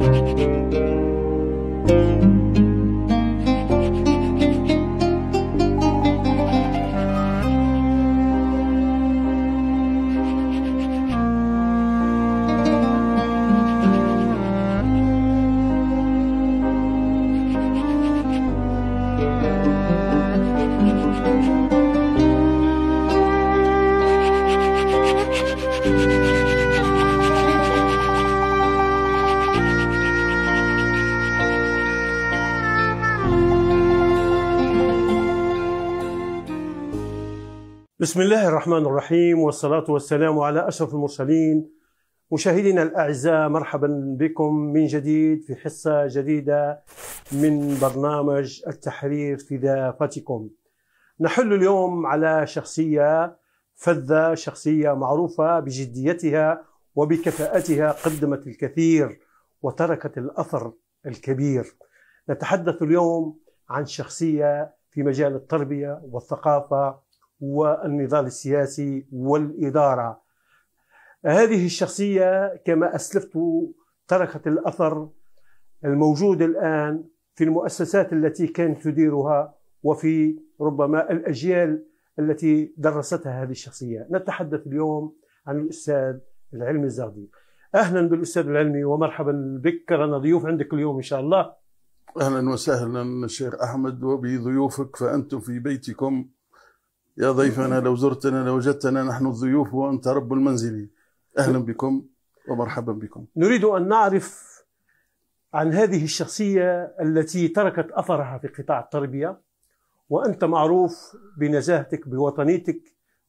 Thank you. بسم الله الرحمن الرحيم والصلاة والسلام على أشرف المرسلين مشاهدينا الأعزاء مرحبا بكم من جديد في حصة جديدة من برنامج التحرير في ذافتكم نحل اليوم على شخصية فذة شخصية معروفة بجديتها وبكفاءتها قدمت الكثير وتركت الأثر الكبير نتحدث اليوم عن شخصية في مجال التربية والثقافة والنضال السياسي والإدارة هذه الشخصية كما أسلفت تركت الأثر الموجود الآن في المؤسسات التي كانت تديرها وفي ربما الأجيال التي درستها هذه الشخصية نتحدث اليوم عن الأستاذ العلمي الزغدي أهلا بالأستاذ العلمي ومرحبا بك رانا ضيوف عندك اليوم إن شاء الله أهلا وسهلا شيخ أحمد وبضيوفك فأنتم في بيتكم يا ضيفنا لو زرتنا لوجدتنا نحن الضيوف وأنت رب المنزل أهلا بكم ومرحبا بكم نريد أن نعرف عن هذه الشخصية التي تركت أثرها في قطاع التربية وأنت معروف بنزاهتك بوطنيتك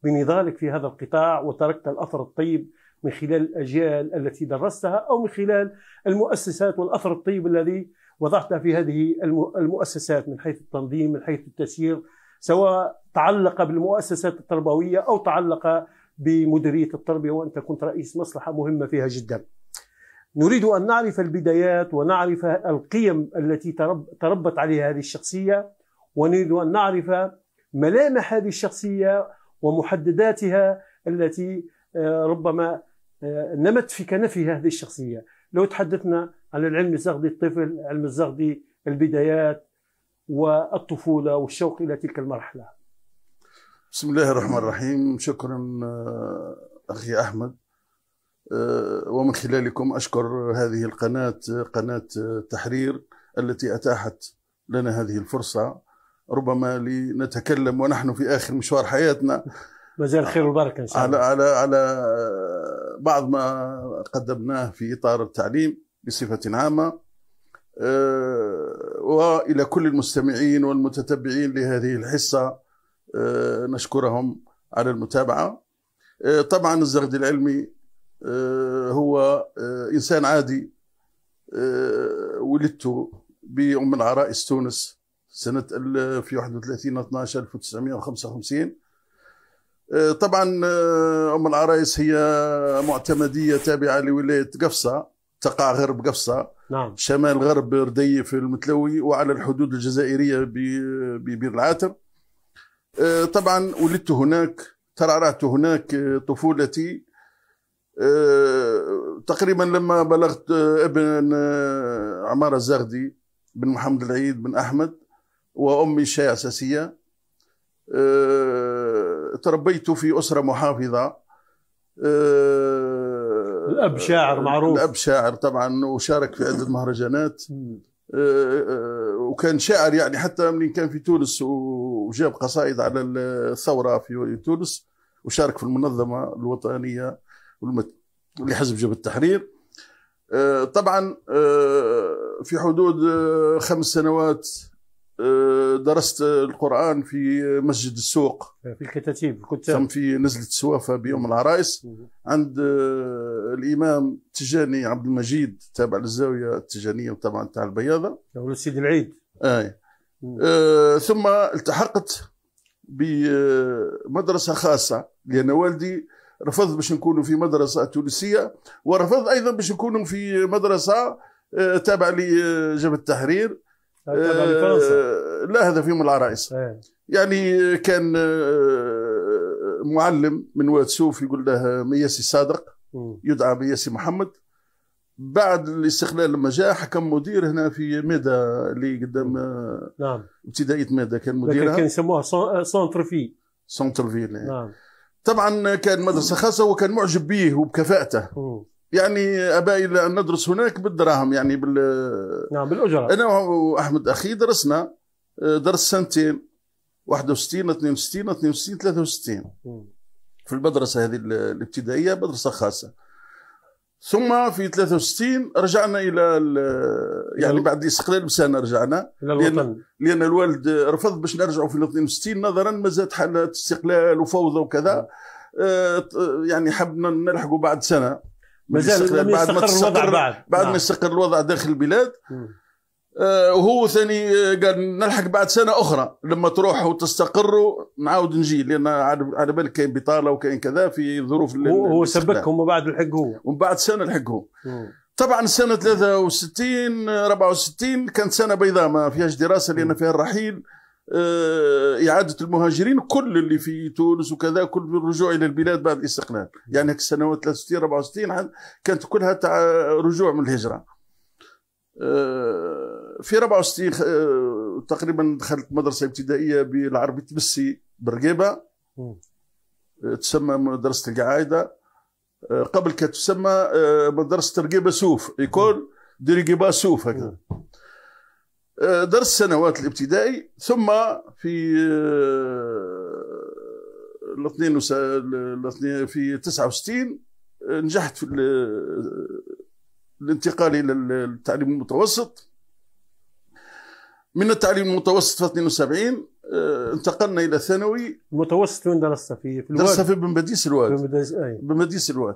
بنضالك في هذا القطاع وتركت الأثر الطيب من خلال الأجيال التي درستها أو من خلال المؤسسات والأثر الطيب الذي وضعته في هذه المؤسسات من حيث التنظيم من حيث التسيير سواء تعلق بالمؤسسات التربوية أو تعلق بمديرية التربية وأنت كنت رئيس مصلحة مهمة فيها جدا نريد أن نعرف البدايات ونعرف القيم التي تربت عليها هذه الشخصية ونريد أن نعرف ملامح هذه الشخصية ومحدداتها التي آه، ربما آه، نمت في كنفها هذه الشخصية لو تحدثنا عن العلم الزغدي الطفل علم الزغدي البدايات والطفولة والشوق إلى تلك المرحلة بسم الله الرحمن الرحيم شكرا آه، أخي أحمد آه، ومن خلالكم أشكر هذه القناة قناة تحرير التي أتاحت لنا هذه الفرصة ربما لنتكلم ونحن في آخر مشوار حياتنا مازال خير وبركة إن شاء الله على على آه، بعض ما قدمناه في إطار التعليم بصفة عامة والى كل المستمعين والمتتبعين لهذه الحصه آه، نشكرهم على المتابعه آه، طبعا الزغد العلمي آه، هو انسان عادي ولدت بام العرائس تونس سنه في 31 12 1955 طبعا ام العرايس هي معتمديه تابعه لولايه قفصه تقع غرب قفصة نعم. شمال غرب رديف المتلوي وعلى الحدود الجزائرية ببير العاتر آه، طبعا ولدت هناك ترعرعت هناك آه، طفولتي آه، تقريبا لما بلغت ابن عمارة الزغدي بن محمد العيد بن أحمد وأمي شاي أساسية تربيت في أسرة محافظة الاب شاعر آه، معروف الاب شاعر طبعا وشارك في عده مهرجانات آه، آه، وكان شاعر يعني حتى من كان في تونس وجاب قصائد على الثوره في تونس وشارك في المنظمه الوطنيه لحزب جبهه التحرير طبعا في حدود خمس سنوات آه، درست القران في مسجد السوق في الكتاتيب الكتاب تم في نزله السوافه بيوم العرايس عند آه، الامام تجاني عبد المجيد تابع للزاويه التجانيه وطبعا تاع البياضه ولد سيدي العيد اي آه ثم التحقت بمدرسه خاصه لان والدي رفض باش نكونوا في مدرسه تونسيه ورفض ايضا باش نكونوا في مدرسه آه، تابعه لجبهه التحرير آه، لا هذا فيهم العرائس إيه. يعني آه، كان آه، معلم من واد سوف يقول له مياسي صادق يدعى مياسي محمد بعد الاستقلال لما جاء حكم مدير هنا في ميدا اللي قدام نعم ابتدائيه ميدا كان مدير كان يسموها سونتر في سونتر في إيه. نعم طبعا كان مدرسه خاصه وكان معجب به وبكفاءته مم. يعني ابا الى ان ندرس هناك بالدراهم يعني بال نعم بالاجره انا واحمد اخي درسنا آه، درس سنتين 61 62 62 63 في المدرسه هذه الابتدائيه مدرسه خاصه ثم في 63 رجعنا الى يعني بعد الاستقلال بسنه رجعنا الى لان, لأن الوالد رفض باش نرجعوا في 62 نظرا ما زاد حالات استقلال وفوضى وكذا آه، يعني حبنا نلحقوا بعد سنه مازال لم يستقر الوضع بعد, بعد ما يستقر الوضع نعم. داخل البلاد وهو آه، ثاني آه، قال نلحق بعد سنه اخرى لما تروح وتستقروا نعاود نجي لان على بالك كاين بطاله وكاين كذا في ظروف هو, هو سبكهم ومن بعد لحق هو ومن بعد سنه هو طبعا سنه 63 64 كانت سنه بيضاء ما فيهاش دراسه لان فيها الرحيل آه، إعادة المهاجرين كل اللي في تونس وكذا كل الرجوع إلى البلاد بعد الاستقلال يعني هك السنوات 63 64 كانت كلها تاع رجوع من الهجرة آه، في 64 آه، تقريبا دخلت مدرسة ابتدائية بالعربي تبسي برقيبة تسمى مدرسة القعايدة قبل كانت تسمى مدرسة رقيبة سوف يكون دي سوف هكذا درس سنوات الابتدائي ثم في آه، الاثنين الاثنين في 69 آه، نجحت في الانتقال الى التعليم المتوسط من التعليم المتوسط في 72 آه، انتقلنا الى ثانوي المتوسط وين درست في, في الواد درست في بن بديس الواد بن بديس اي بن بديس الواد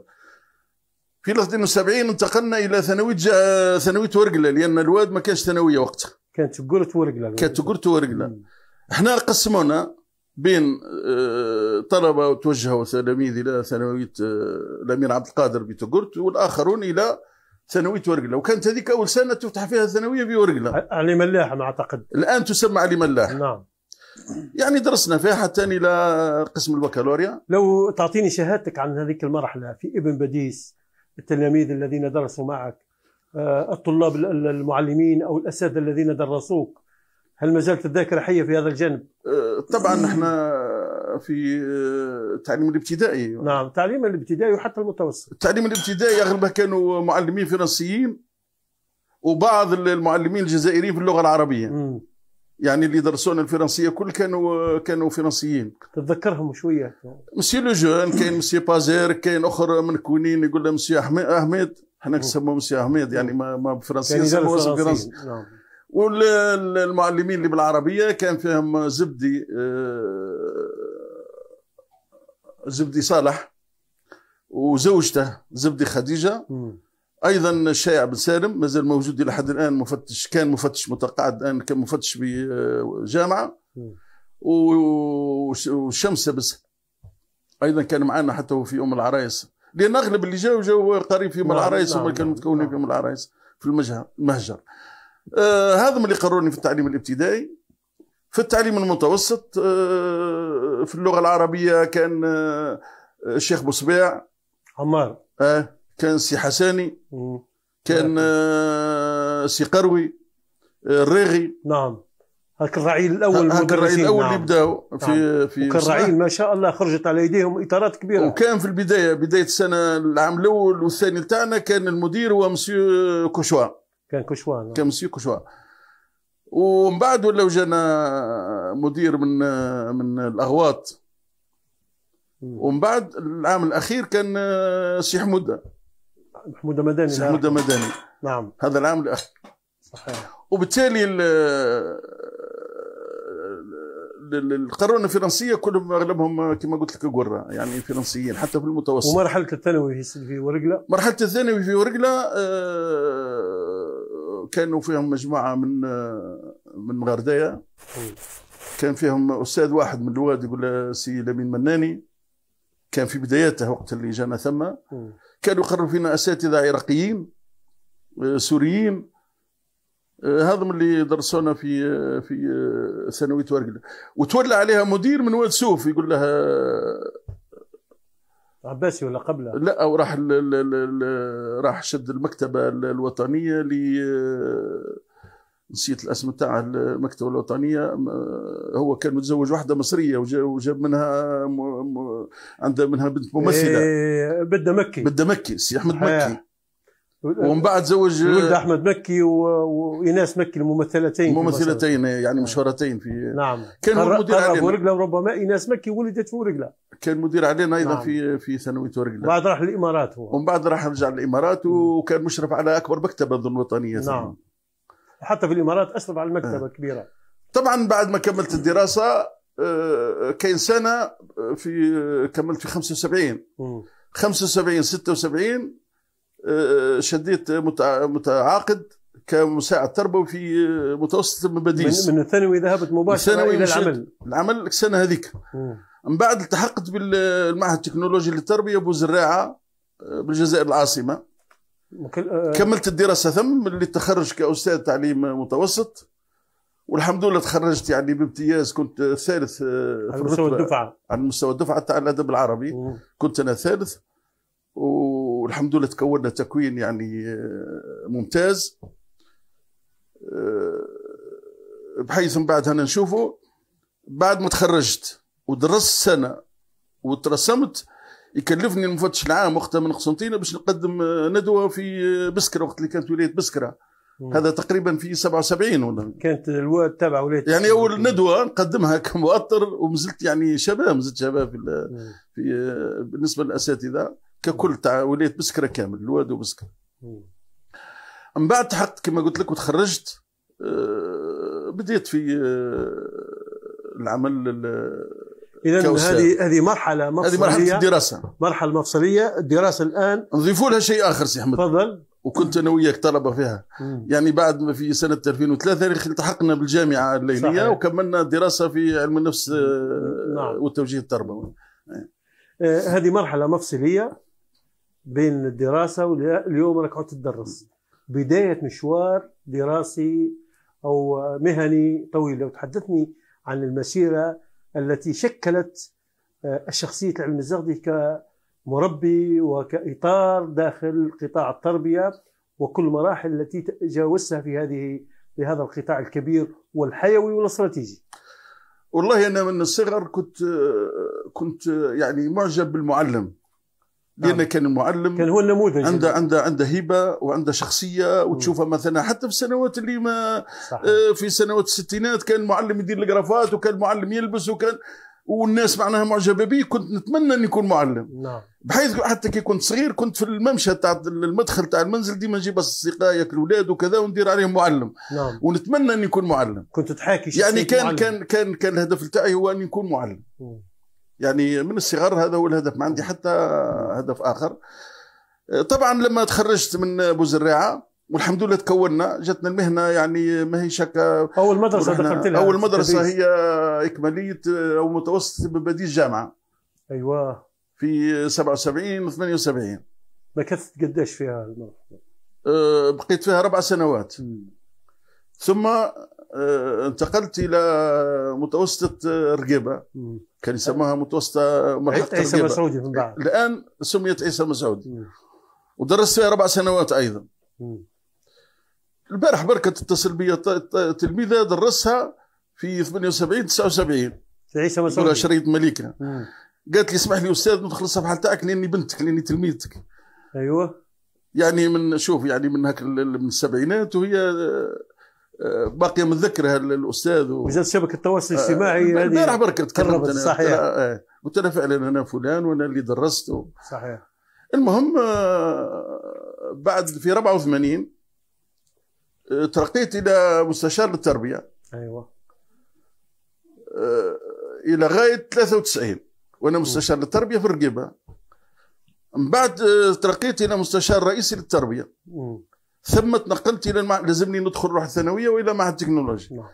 في 72 انتقلنا الى ثانويه ثانويه ورقله لان الواد ما كانش ثانويه وقتها كانت تقول تورقلا كانت تقول تورقلا احنا قسمونا بين آه، طلبه توجهوا تلاميذ الى ثانويه آه، الامير عبد القادر بتقرت والاخرون الى ثانويه ورقله وكانت هذيك اول سنه تفتح فيها الثانويه بورقله علي ملاح ما اعتقد الان تسمى علي ملاح نعم يعني درسنا فيها حتى الى قسم البكالوريا لو تعطيني شهادتك عن هذيك المرحله في ابن بديس التلاميذ الذين درسوا معك آه، الطلاب المعلمين او الاساتذه الذين درسوك هل ما زالت الذاكره حيه في هذا الجانب؟ آه، طبعا احنا في التعليم آه، الابتدائي نعم التعليم الابتدائي وحتى المتوسط التعليم الابتدائي اغلبها كانوا معلمين فرنسيين وبعض المعلمين الجزائريين في اللغه العربيه مم. يعني اللي درسونا الفرنسيه كل كانوا كانوا فرنسيين تتذكرهم شويه مسيو لوجون كاين مسيو بازير كاين اخر من كونين يقول له مسيو احمد هناك يسموهم سياهميد يعني ما ما بالفرنسيه نسموهم يعني فرنسي نعم. والمعلمين اللي بالعربيه كان فيهم زبدي آه، زبدي صالح وزوجته زبدي خديجه ايضا الشايع بن سالم مازال موجود الى حد الان مفتش كان مفتش متقاعد الان كان مفتش بجامعه آه، وشمس بس ايضا كان معنا حتى في ام العرايس لان اغلب اللي جاوا جاوا قريب من نعم، العرايس هما نعم، كانوا نعم، متكونين في من العرايس في المهجر آه هذا اللي قروني في التعليم الابتدائي في التعليم المتوسط آه في اللغه العربيه كان آه الشيخ بوصبيع عمار آه كان سي حساني كان آه سي قروي آه، الريغي نعم هاك الرعيل الاول هاك الرعيل الاول نعم. اللي بداو في نعم. في وكان الرعيل ما شاء الله خرجت على ايديهم اطارات كبيره وكان في البدايه بدايه السنه العام الاول والثاني تاعنا كان المدير هو مسيو كوشوا كان كوشوا نعم. كان مسيو كوشوا ومن بعد ولاو جانا مدير من من الاغواط ومن بعد العام الاخير كان سي حموده حموده مداني سي نعم. حموده مداني نعم هذا العام الاخير صحيح وبالتالي القرون الفرنسيه كلهم اغلبهم كما قلت لك قرة يعني فرنسيين حتى في المتوسط ومرحله الثانوي في ورقله مرحله الثانوي في ورقله آه، كانوا فيهم مجموعه من آه، من غردايه كان فيهم استاذ واحد من الواد يقول سي لمين مناني كان في بداياته وقت اللي جانا ثم كانوا يقروا فينا اساتذه عراقيين آه، سوريين هذم اللي درسونا في في ثانويه ورقله وتولى عليها مدير من واد سوف يقول لها عباسي ولا قبله؟ لا وراح راح شد المكتبه الوطنيه ل نسيت الاسم تاع المكتبه الوطنيه هو كان متزوج واحده مصريه وجاب منها م... م... عندها منها بنت ممثله إيه بدها مكي بدها مكي سي احمد مكي ومن بعد زوج ولد احمد مكي وايناس مكي الممثلتين ممثلتين يعني نعم. مشهورتين في نعم كان هو مدير علينا ورقله وربما ايناس مكي ولدت في ورقله كان مدير علينا ايضا نعم. في في ثانويه ورقله بعد راح الامارات هو ومن بعد راح رجع للامارات وكان مشرف على اكبر مكتبه اظن وطنيه نعم سنة. حتى في الامارات اشرف على المكتبه آه. كبيره طبعا بعد ما كملت الدراسه آه، كاين سنه آه، في آه، كملت في 75 م. 75 76 شديد متعاقد كمساعد تربوي في متوسط مباديس من الثانوي ذهبت مباشره الى العمل العمل السنه هذيك من بعد التحقت بالمعهد التكنولوجي للتربيه بوزراعه بالجزائر العاصمه مكل... كملت الدراسه ثم اللي تخرج كاستاذ تعليم متوسط والحمد لله تخرجت يعني بامتياز كنت ثالث آه، على مستوى الدفعه على مستوى الدفعه تاع الادب العربي مم. كنت انا ثالث و والحمد لله تكوننا تكوين يعني آه، ممتاز آه، بحيث من بعد انا نشوفه بعد ما تخرجت ودرست سنه وترسمت يكلفني المفتش العام وقتها من قسنطينه باش نقدم آه، ندوه في بسكره وقت اللي كانت ولايه بسكره مم. هذا تقريبا في 77 ولا كانت الواد تبع ولايه يعني اول ندوه نقدمها كمؤطر ومازلت يعني شباب مازلت شباب في, في بالنسبه للاساتذه ككل تاع وليت بسكره كامل الواد وبسكره من بعد تحط كما قلت لك وتخرجت آه، بديت في آه، العمل اذا هذه هذه مرحله مفصليه هذه مرحله الدراسه مرحله مفصليه الدراسه الان نضيفوا لها شيء اخر سي احمد تفضل وكنت انا وياك طلبه فيها مم. يعني بعد ما في سنه 2003 التحقنا بالجامعه الليليه صحيح. وكملنا دراسه في علم النفس مم. آه، نعم. والتوجيه التربوي هذه مرحله مفصليه بين الدراسه واليوم انك قاعد تدرس بدايه مشوار دراسي او مهني طويل لو تحدثني عن المسيره التي شكلت آه، الشخصيه العلم الزغدي كمربي وكاطار داخل قطاع التربيه وكل المراحل التي تجاوزتها في هذه في هذا القطاع الكبير والحيوي والاستراتيجي. والله انا من الصغر كنت آه، كنت آه، يعني معجب بالمعلم لانه نعم. يعني كان المعلم كان هو النموذج عنده عنده عنده هبه وعنده شخصيه وتشوفها مثلا حتى في السنوات اللي ما صح. آه، في سنوات الستينات كان المعلم يدير الجرافات وكان المعلم يلبس وكان والناس معناها معجبه بي كنت نتمنى اني اكون معلم نعم بحيث حتى كي كنت صغير كنت في الممشى تاع المدخل تاع المنزل ديما نجيب اصدقائي الاولاد وكذا وندير عليهم معلم نعم ونتمنى اني اكون معلم كنت تحاكي يعني كان معلم. كان كان كان الهدف تاعي هو اني اكون معلم مم. يعني من الصغر هذا هو الهدف ما عندي حتى هدف اخر طبعا لما تخرجت من بوزريعه والحمد لله تكوننا جاتنا المهنه يعني ما هيش هكا اول مدرسه دخلت لها اول مدرسه كبير. هي اكماليه او متوسط بديل الجامعه ايوه في 77 78 مكثت قديش فيها المرحله؟ أه، بقيت فيها اربع سنوات م. ثم آه، انتقلت الى متوسطه رقيبه كان يسموها متوسطه آه، مرحله عيسى مسعودي من بعد الان سميت عيسى مسعودي ودرست فيها اربع سنوات ايضا البارح بركه تتصل بي تلميذه درسها في 78 79 عيسى مسعودي شريط مليكة قالت لي اسمح لي استاذ ندخل الصفحه تاعك لاني بنتك لاني تلميذتك ايوه يعني من شوف يعني من هاك من السبعينات وهي آه، باقي متذكرها الاستاذ و... وجات شبكه التواصل الاجتماعي آه، هذه امبارح برك تكلمت أنا صحيح آه، قلت انا فعلا انا فلان وانا اللي درست و... صحيح المهم آه، بعد في 84 ترقيت الى مستشار للتربيه ايوه الى غايه 93 وانا مستشار للتربيه في الرقيبه من بعد ترقيت الى مستشار رئيسي للتربيه م. ثم تنقلت الى المع... لازمني ندخل روح الثانويه والى معهد التكنولوجي نعم.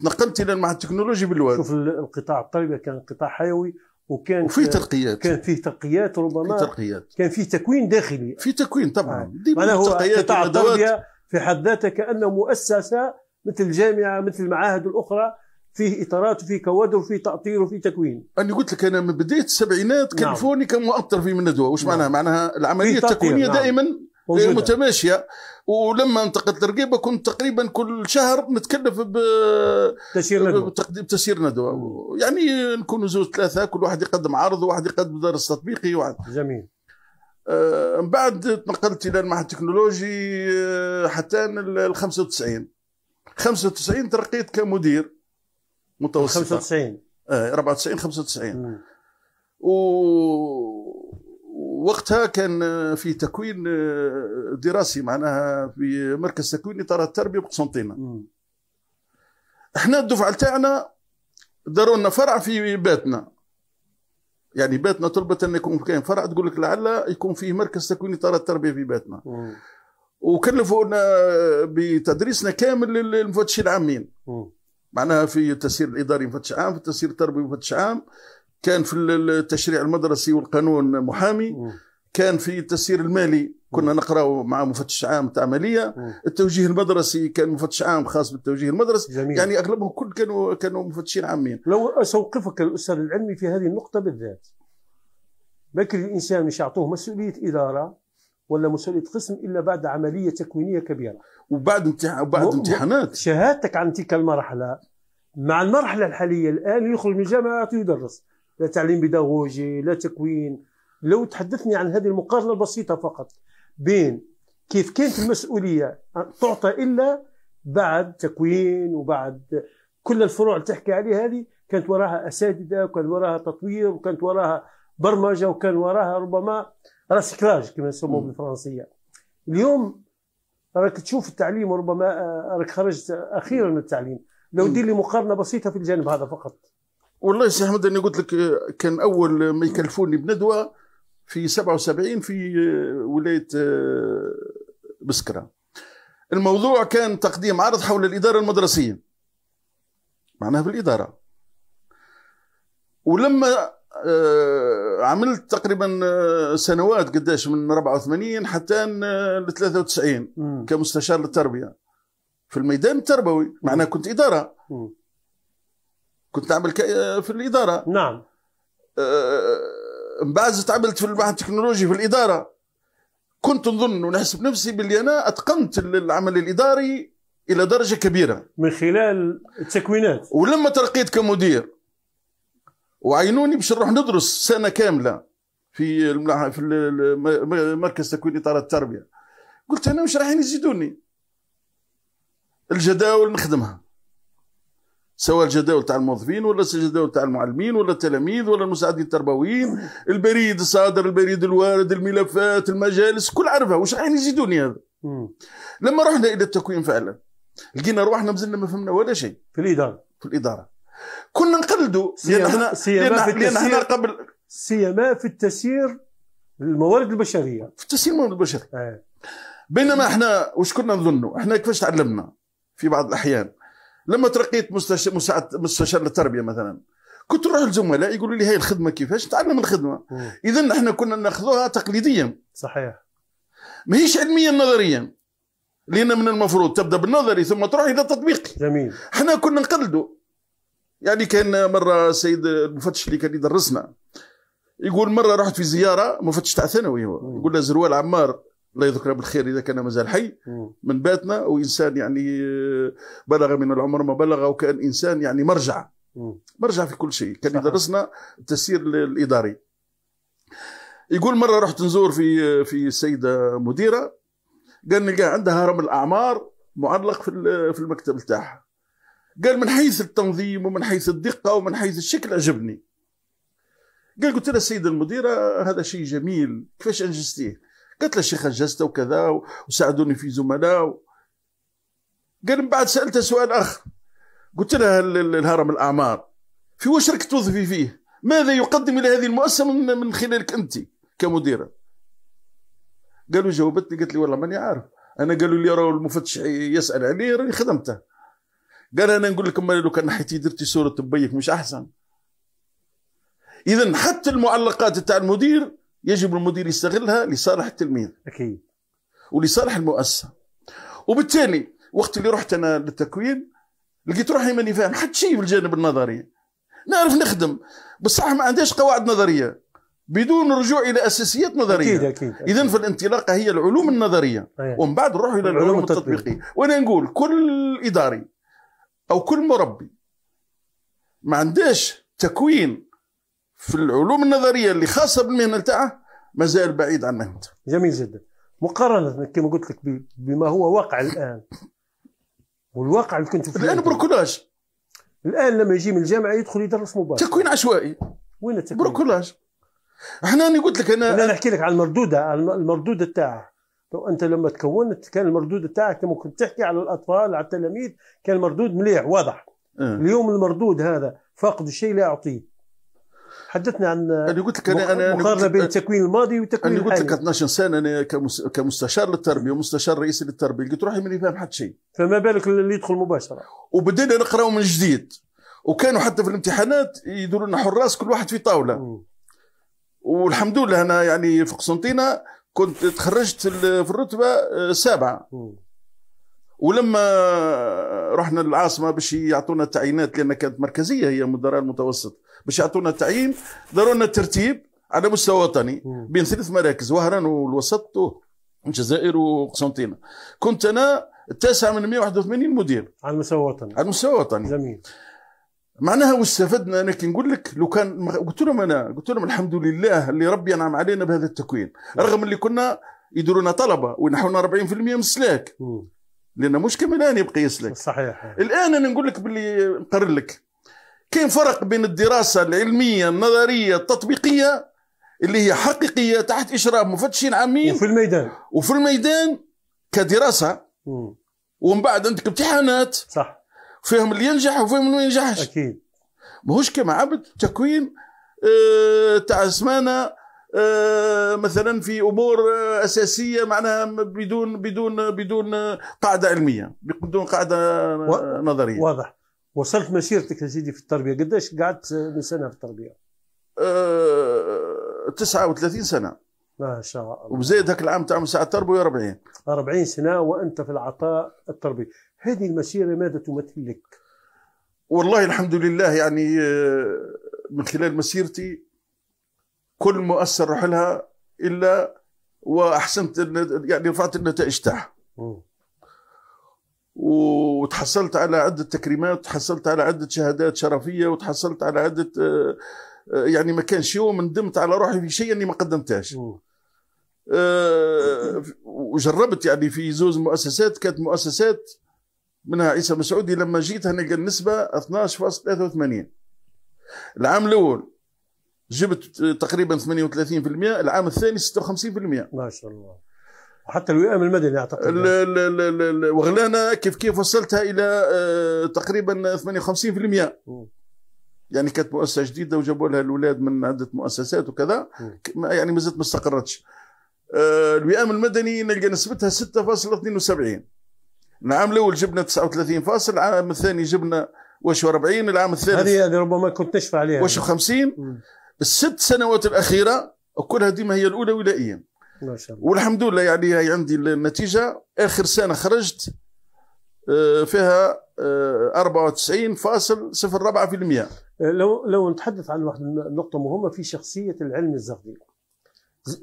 تنقلت الى المعهد التكنولوجي بالواد شوف القطاع الطبي كان قطاع حيوي وكان وفي ترقيات كان فيه ترقيات ربما فيه ترقيات كان فيه تكوين داخلي في تكوين طبعا معناها ترقيات قطاع التربيه في حد ذاته كانه مؤسسه مثل جامعه مثل المعاهد الاخرى فيه اطارات وفيه كوادر وفيه تاطير وفيه تكوين. انا قلت لك انا من بدايه السبعينات كلفوني نعم. كمؤطر في من ندوه وش نعم. معناها؟ معناها العمليه التكوينيه نعم. دائما موجودة. متماشيه ولما انتقلت لرقيبه كنت تقريبا كل شهر نتكلف ب تسيير ندوه بتقديم تسيير ندوه يعني نكونوا زوج ثلاثه كل واحد يقدم عرض وواحد يقدم درس تطبيقي واحد جميل آه، من آه بعد تنقلت الى المعهد التكنولوجي آه، حتى ال 95 95 ترقيت كمدير متوسط 95 آه 94 95 و وقتها كان آه، في تكوين آه، دراسي معناها في مركز تكوين اطار التربيه بقسنطينه احنا الدفعه تاعنا داروا لنا فرع في باتنا يعني باتنا طلبت ان يكون كاين فرع تقول لك لعل يكون فيه مركز تكوين اطار التربيه في باتنا وكلفونا بتدريسنا كامل للمفتشين العامين معناها في التسيير الاداري مفتش عام في التسيير التربوي مفتش عام كان في التشريع المدرسي والقانون محامي كان في التسيير المالي كنا نقراو مع مفتش عام تاع ماليه التوجيه المدرسي كان مفتش عام خاص بالتوجيه المدرسي جميل. يعني اغلبهم كل كانوا كانوا مفتشين عامين لو استوقفك الاستاذ العلمي في هذه النقطه بالذات بكري الانسان مش يعطوه مسؤوليه اداره ولا مسؤوليه قسم الا بعد عمليه تكوينيه كبيره وبعد امتحان وبعد امتحانات شهادتك عن تلك المرحله مع المرحله الحاليه الان يخرج من الجامعه ويدرس لا تعليم بيداغوجي لا تكوين لو تحدثني عن هذه المقارنه البسيطه فقط بين كيف كانت المسؤوليه تعطى الا بعد تكوين وبعد كل الفروع اللي تحكي عليها هذه كانت وراها اساتذه وكان وراها تطوير وكانت وراها برمجه وكان وراها ربما راسكلاج كما يسموه بالفرنسيه اليوم راك تشوف التعليم وربما آه، راك خرجت اخيرا من التعليم لو دير لي مقارنه بسيطه في الجانب هذا فقط والله سي احمد انا قلت لك كان اول ما يكلفوني بندوه في 77 في آه، ولايه بسكره آه، الموضوع كان تقديم عرض حول الاداره المدرسيه معناها في الاداره ولما آه، عملت تقريبا سنوات قداش من 84 حتى ل 93 كمستشار للتربيه في الميدان التربوي معناها كنت اداره كنت نعمل في الاداره نعم من أه، بعد تعملت في المعهد التكنولوجي في الاداره كنت نظن ونحسب نفسي باللي انا اتقنت العمل الاداري الى درجه كبيره من خلال التكوينات ولما ترقيت كمدير وعينوني باش نروح ندرس سنه كامله في في مركز تكوين اطارات التربيه قلت انا مش رايحين يزيدوني الجداول نخدمها سواء الجداول تاع الموظفين ولا الجداول تاع المعلمين ولا التلاميذ ولا المساعدين التربويين البريد الصادر البريد الوارد الملفات المجالس كل عرفها واش راح يزيدوني هذا لما رحنا الى التكوين فعلا لقينا روحنا مازلنا ما فهمنا ولا شيء في الاداره في الاداره كنا نقلدوا لان احنا سيما لان احنا قبل سيما في التسيير الموارد البشريه في التسيير الموارد البشريه آه. بينما احنا واش كنا نظنوا احنا كيفاش تعلمنا في بعض الاحيان لما ترقيت مستشار مستشار التربيه مثلا كنت نروح للزملاء يقولوا لي هاي الخدمه كيفاش تعلم الخدمه اذا احنا كنا ناخذوها تقليديا صحيح ماهيش علميا نظريا لان من المفروض تبدا بالنظري ثم تروح الى التطبيق جميل احنا كنا نقلدوا يعني كان مره السيد المفتش اللي كان يدرسنا يقول مره رحت في زياره مفتش تاع ثانوي هو يقول له زروال عمار الله يذكره بالخير اذا كان مازال حي من باتنا وانسان يعني آه، بلغ من العمر ما بلغ وكان انسان يعني مرجع مرجع في كل شيء كان يدرسنا التسيير الاداري يقول مره رحت نزور في آه، في السيده مديره قال نلقى عندها هرم الاعمار معلق في آه، في المكتب بتاعها قال من حيث التنظيم ومن حيث الدقه ومن حيث الشكل عجبني قال قلت لها السيده المديره هذا شيء جميل كيفاش انجزتيه قالت له الشيخ انجزت وكذا وساعدوني في زملاء قال من بعد سالته سؤال اخر قلت لها الهرم الاعمار في وش راك توظفي فيه؟ ماذا يقدم الى هذه المؤسسه من من خلالك انت كمديره؟ قالوا جاوبتني قالت لي والله ماني عارف انا قالوا لي راه المفتش يسال عليه راني خدمته قال انا نقول لكم لو كان نحيتي درتي صوره بيك مش احسن اذا حتى المعلقات تاع المدير يجب المدير يستغلها لصالح التلميذ اكيد ولصالح المؤسسه وبالتالي وقت اللي رحت انا للتكوين لقيت روحي ماني فاهم حتى شيء بالجانب النظري نعرف نخدم بصح ما عندهاش قواعد نظريه بدون رجوع الى اساسيات نظريه اكيد اكيد, اذا فالانطلاقه هي العلوم النظريه أيه. ومن بعد نروح الى العلوم التطبيقيه وانا نقول كل اداري او كل مربي ما عندهاش تكوين في العلوم النظريه اللي خاصه بالمهنه نتاعه مازال بعيد عن مهنته. جميل جدا. مقارنه كما قلت لك بما هو واقع الان والواقع اللي كنت فيه الان بروكولاج الان لما يجي من الجامعه يدخل يدرس مباشره تكوين عشوائي وين التكوين؟ بروكولاج احنا انا قلت لك انا انا نحكي لك على المردوده على المردوده تاعها لو انت لما تكونت كان المردود تاعك ممكن تحكي على الاطفال على التلاميذ كان المردود مليح واضح آه. اليوم المردود هذا فاقد الشيء لا يعطيه حدثنا عن انا قلت لك انا انا مقارنه بين التكوين الماضي والتكوين انا قلت لك 12 سنه انا كمستشار للتربيه ومستشار رئيسي للتربيه قلت روحي ماني فاهم حتى شيء فما بالك اللي يدخل مباشره وبدينا نقراو من جديد وكانوا حتى في الامتحانات يديروا لنا حراس كل واحد في طاوله م. والحمد لله انا يعني في قسنطينه كنت تخرجت في الرتبه آه، سابعه م. ولما رحنا للعاصمه باش يعطونا التعيينات لان كانت مركزيه هي مدراء المتوسط باش يعطونا التعيين دارونا ترتيب الترتيب على مستوى وطني بين ثلاث مراكز وهران والوسط والجزائر وقسنطينه كنت انا التاسع من 181 مدير على المستوى الوطني على المستوى الوطني جميل معناها واش استفدنا انا كي نقول لك لو كان قلت لهم انا قلت لهم الحمد لله اللي ربي انعم علينا بهذا التكوين رغم اللي كنا يديرونا طلبه وينحونا 40% من السلاك لان مش كما الان يبقى يسلك صحيح الان انا نقول لك باللي نقرر لك كاين فرق بين الدراسة العلمية النظرية التطبيقية اللي هي حقيقية تحت إشراف مفتشين عامين وفي الميدان وفي الميدان كدراسة ومن بعد عندك امتحانات صح فيهم اللي ينجح وفيهم اللي ما ينجحش أكيد ماهوش كما عبد تكوين اه تاع سمانه اه مثلا في امور آه، اساسيه معناها بدون بدون بدون قاعده علميه بدون قاعده آه، و... نظريه واضح وصلت مسيرتك يا سيدي في التربيه قداش قعدت من سنه في التربيه؟ أه 39 سنه ما شاء الله وبزيد هاك العام تاع ساعه التربوي 40 40 سنه وانت في العطاء التربوي هذه المسيره ماذا تمثل لك؟ والله الحمد لله يعني أه، من خلال مسيرتي كل مؤسسه نروح لها الا واحسنت يعني رفعت النتائج تاعها وتحصلت على عدة تكريمات وتحصلت على عدة شهادات شرفية وتحصلت على عدة آه، آه، يعني ما كانش يوم ندمت على روحي في شيء اني ما قدمتهاش آه، وجربت يعني في زوز مؤسسات كانت مؤسسات منها عيسى مسعودي لما جيت نلقى النسبة 12.83 العام الأول جبت تقريبا 38% العام الثاني 56% ما شاء الله وحتى الوئام المدني اعتقد وغلانا كيف كيف وصلتها الى آه، تقريبا 58% م. يعني كانت مؤسسه جديده وجابوا لها الاولاد من عده مؤسسات وكذا م. يعني ما زلت ما استقرتش آه الوئام المدني نلقى نسبتها 6.72 العام الاول جبنا 39 فاصل العام الثاني جبنا واش 40 العام الثالث هذه يعني ربما كنت تشفى عليها واش 50 الست سنوات الاخيره كلها ديما هي الاولى ولائيا ما شاء الله والحمد لله يعني هي عندي النتيجه اخر سنه خرجت آه، فيها 94.04% آه، آه، لو لو نتحدث عن واحد النقطة مهمة في شخصية العلم الزغدي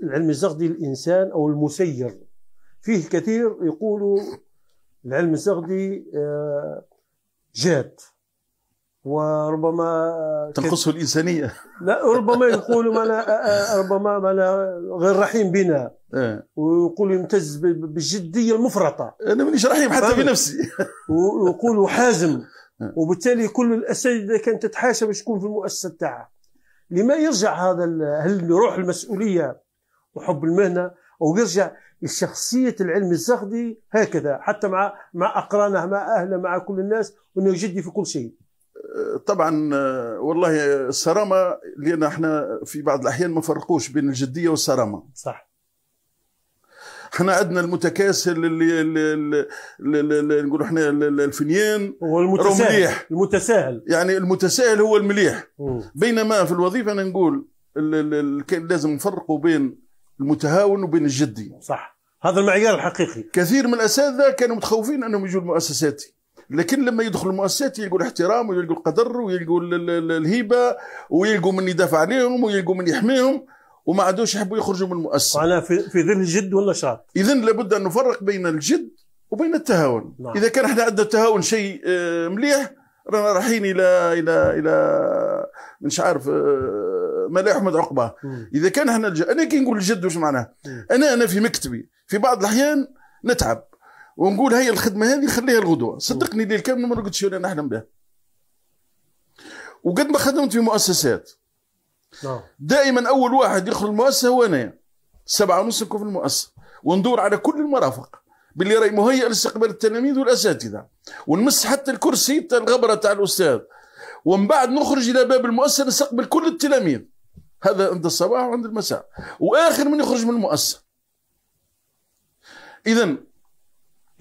العلم الزغدي الإنسان أو المسير فيه كثير يقولوا العلم الزغدي جاد وربما تنقصه الانسانيه لا ربما يقول ما لا آه، آه، ربما ما لا غير رحيم بنا آه. ويقول يمتز بالجديه المفرطه انا مانيش رحيم حتى بنفسي ويقول حازم وبالتالي كل الاساتذه كانت تتحاشى باش في المؤسسه تاعها لما يرجع هذا هل روح المسؤوليه وحب المهنه او يرجع الشخصية العلم الزغدي هكذا حتى مع مع اقرانه مع اهله مع كل الناس وانه يجدي في كل شيء طبعا آه، والله الصرامه لان احنا في بعض الاحيان ما فرقوش بين الجديه والصرامه صح احنا عندنا المتكاسل اللي, اللي, نقول احنا الفنيان والمتساهل المتساهل يعني المتساهل هو المليح بينما في الوظيفه انا نقول لازم نفرقوا بين المتهاون وبين الجدي صح هذا المعيار الحقيقي كثير من الاساتذه كانوا متخوفين انهم يجوا لمؤسساتي لكن لما يدخل المؤسسات يلقوا الاحترام ويلقوا القدر ويلقوا الهيبه ويلقوا من يدافع عليهم ويلقوا من يحميهم وما عادوش يحبوا يخرجوا من المؤسسه. معناها في ظل الجد ولا شاط؟ اذا لابد ان نفرق بين الجد وبين التهاون. نعم. اذا كان احنا عندنا التهاون شيء آه، مليح رانا رايحين الى الى الى مش عارف آه، ما لا يحمد عقباه. اذا كان احنا الجد انا كي نقول الجد وش معناه؟ انا انا في مكتبي في بعض الاحيان نتعب ونقول هي الخدمه هذه خليها الغدوه صدقني ليل كامل ما رقدتش ولا نحلم بها وقد ما خدمت في مؤسسات آه. دائما اول واحد يخرج المؤسسه هو انا سبعه ونص نكون في المؤسسه وندور على كل المرافق باللي راي مهيئ لاستقبال التلاميذ والاساتذه ونمس حتى الكرسي تاع الغبره تاع الاستاذ ومن بعد نخرج الى باب المؤسسه نستقبل كل التلاميذ هذا عند الصباح وعند المساء واخر من يخرج من المؤسسه اذا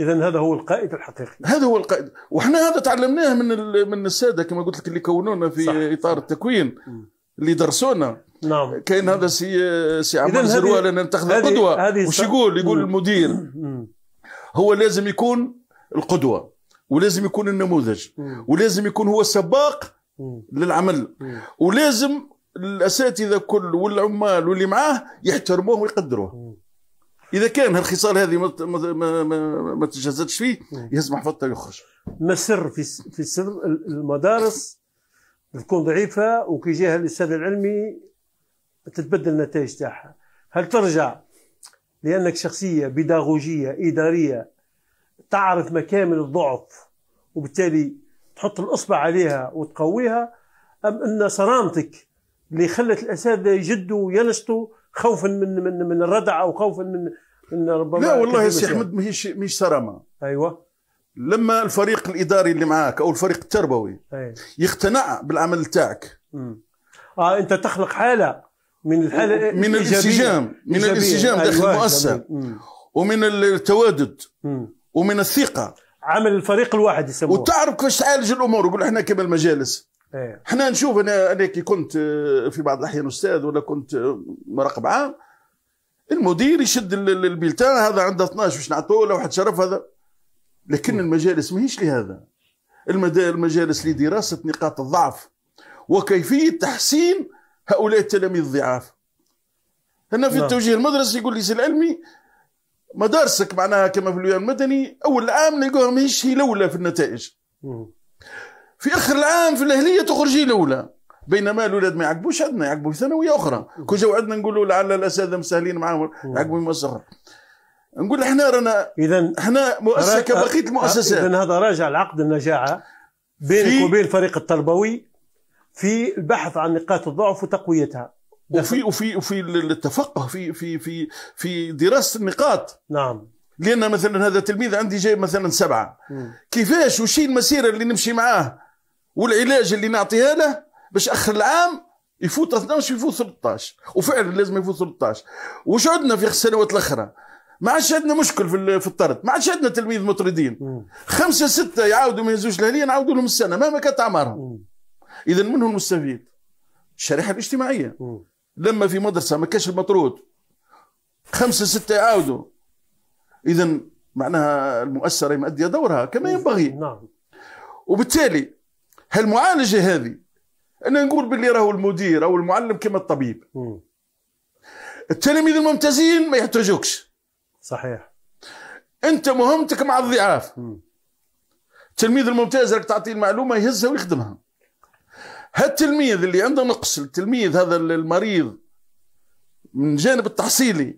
اذا هذا هو القائد الحقيقي هذا هو القائد وحنا هذا تعلمناه من من الساده كما قلت لك اللي كونونا في صح. اطار التكوين اللي درسونا نعم كاين هذا سي سي عمر زروال انا نتخذ قدوه وش يقول يقول مم. المدير مم. هو لازم يكون القدوه ولازم يكون النموذج مم. ولازم يكون هو السباق للعمل ولازم الاساتذه كل والعمال واللي معاه يحترموه ويقدروه اذا كان هالخصال هذه ما ما ما, ما تجسدش فيه يسمح حفظته يخرج ما السر في في السر المدارس تكون ضعيفه وكي يجيها الاستاذ العلمي تتبدل النتائج تاعها هل ترجع لانك شخصيه بيداغوجيه اداريه تعرف مكامن الضعف وبالتالي تحط الاصبع عليها وتقويها ام ان صرامتك اللي خلت الاساتذه يجدوا وينشطوا خوفا من من من الردع او خوفا من من ربما لا والله يا سي احمد ماهيش ماهيش صرامه ايوه لما الفريق الاداري اللي معاك او الفريق التربوي أيوة. يقتنع بالعمل تاعك اه انت تخلق حاله من الحاله من الانسجام من الانسجام داخل أيوة. المؤسسه ومن التوادد ومن الثقه عمل الفريق الواحد يسموه وتعرف كيفاش تعالج الامور يقول احنا كما المجالس إيه. حنا نشوف انا انا كي كنت آه، في بعض الاحيان استاذ ولا كنت آه، مراقب عام المدير يشد البلتان هذا عنده 12 باش نعطوه ولا واحد شرف هذا لكن المجالس ماهيش لهذا المجالس لدراسه نقاط الضعف وكيفيه تحسين هؤلاء التلاميذ الضعاف هنا في نعم. التوجيه المدرسي يقول لي سي العلمي مدارسك معناها كما في الولايات المدني اول عام نلقاها ماهيش هي الاولى في النتائج في اخر العام في الاهليه تخرجي الاولى بينما الاولاد ما يعقبوش عندنا يعقبوا في ثانويه اخرى كون جاو عندنا نقولوا لعل الاساتذه مسهلين معاهم يعقبوا مؤسسه اخرى نقول احنا رانا اذا احنا مؤسسه كبقيه المؤسسات اذا هذا راجع لعقد النجاعه بينك وبين الفريق التربوي في البحث عن نقاط الضعف وتقويتها وفي وفي وفي التفقه في في في في دراسه النقاط نعم لان مثلا هذا التلميذ عندي جايب مثلا سبعه م. كيفاش وشي المسيره اللي نمشي معاه والعلاج اللي نعطيها له باش اخر العام يفوت 12 يفوت 13 وفعلا لازم يفوت 13 وش عندنا في السنوات الاخرى ما عادش عندنا مشكل في في الطرد ما عادش عندنا تلميذ مطردين خمسه سته يعاودوا ما يهزوش الاهليه نعاودوا لهم السنه مهما كانت اعمارهم اذا من هو المستفيد الشريحه الاجتماعيه لما في مدرسه ما كانش المطرود خمسه سته يعاودوا اذا معناها المؤسسه مؤديه دورها كما ينبغي نعم وبالتالي هالمعالجه هذه انا نقول باللي راهو المدير او المعلم كما الطبيب التلاميذ الممتازين ما يحتاجوكش صحيح انت مهمتك مع الضعاف التلميذ الممتاز راك تعطيه المعلومه يهزها ويخدمها هالتلميذ اللي عنده نقص التلميذ هذا المريض من جانب التحصيلي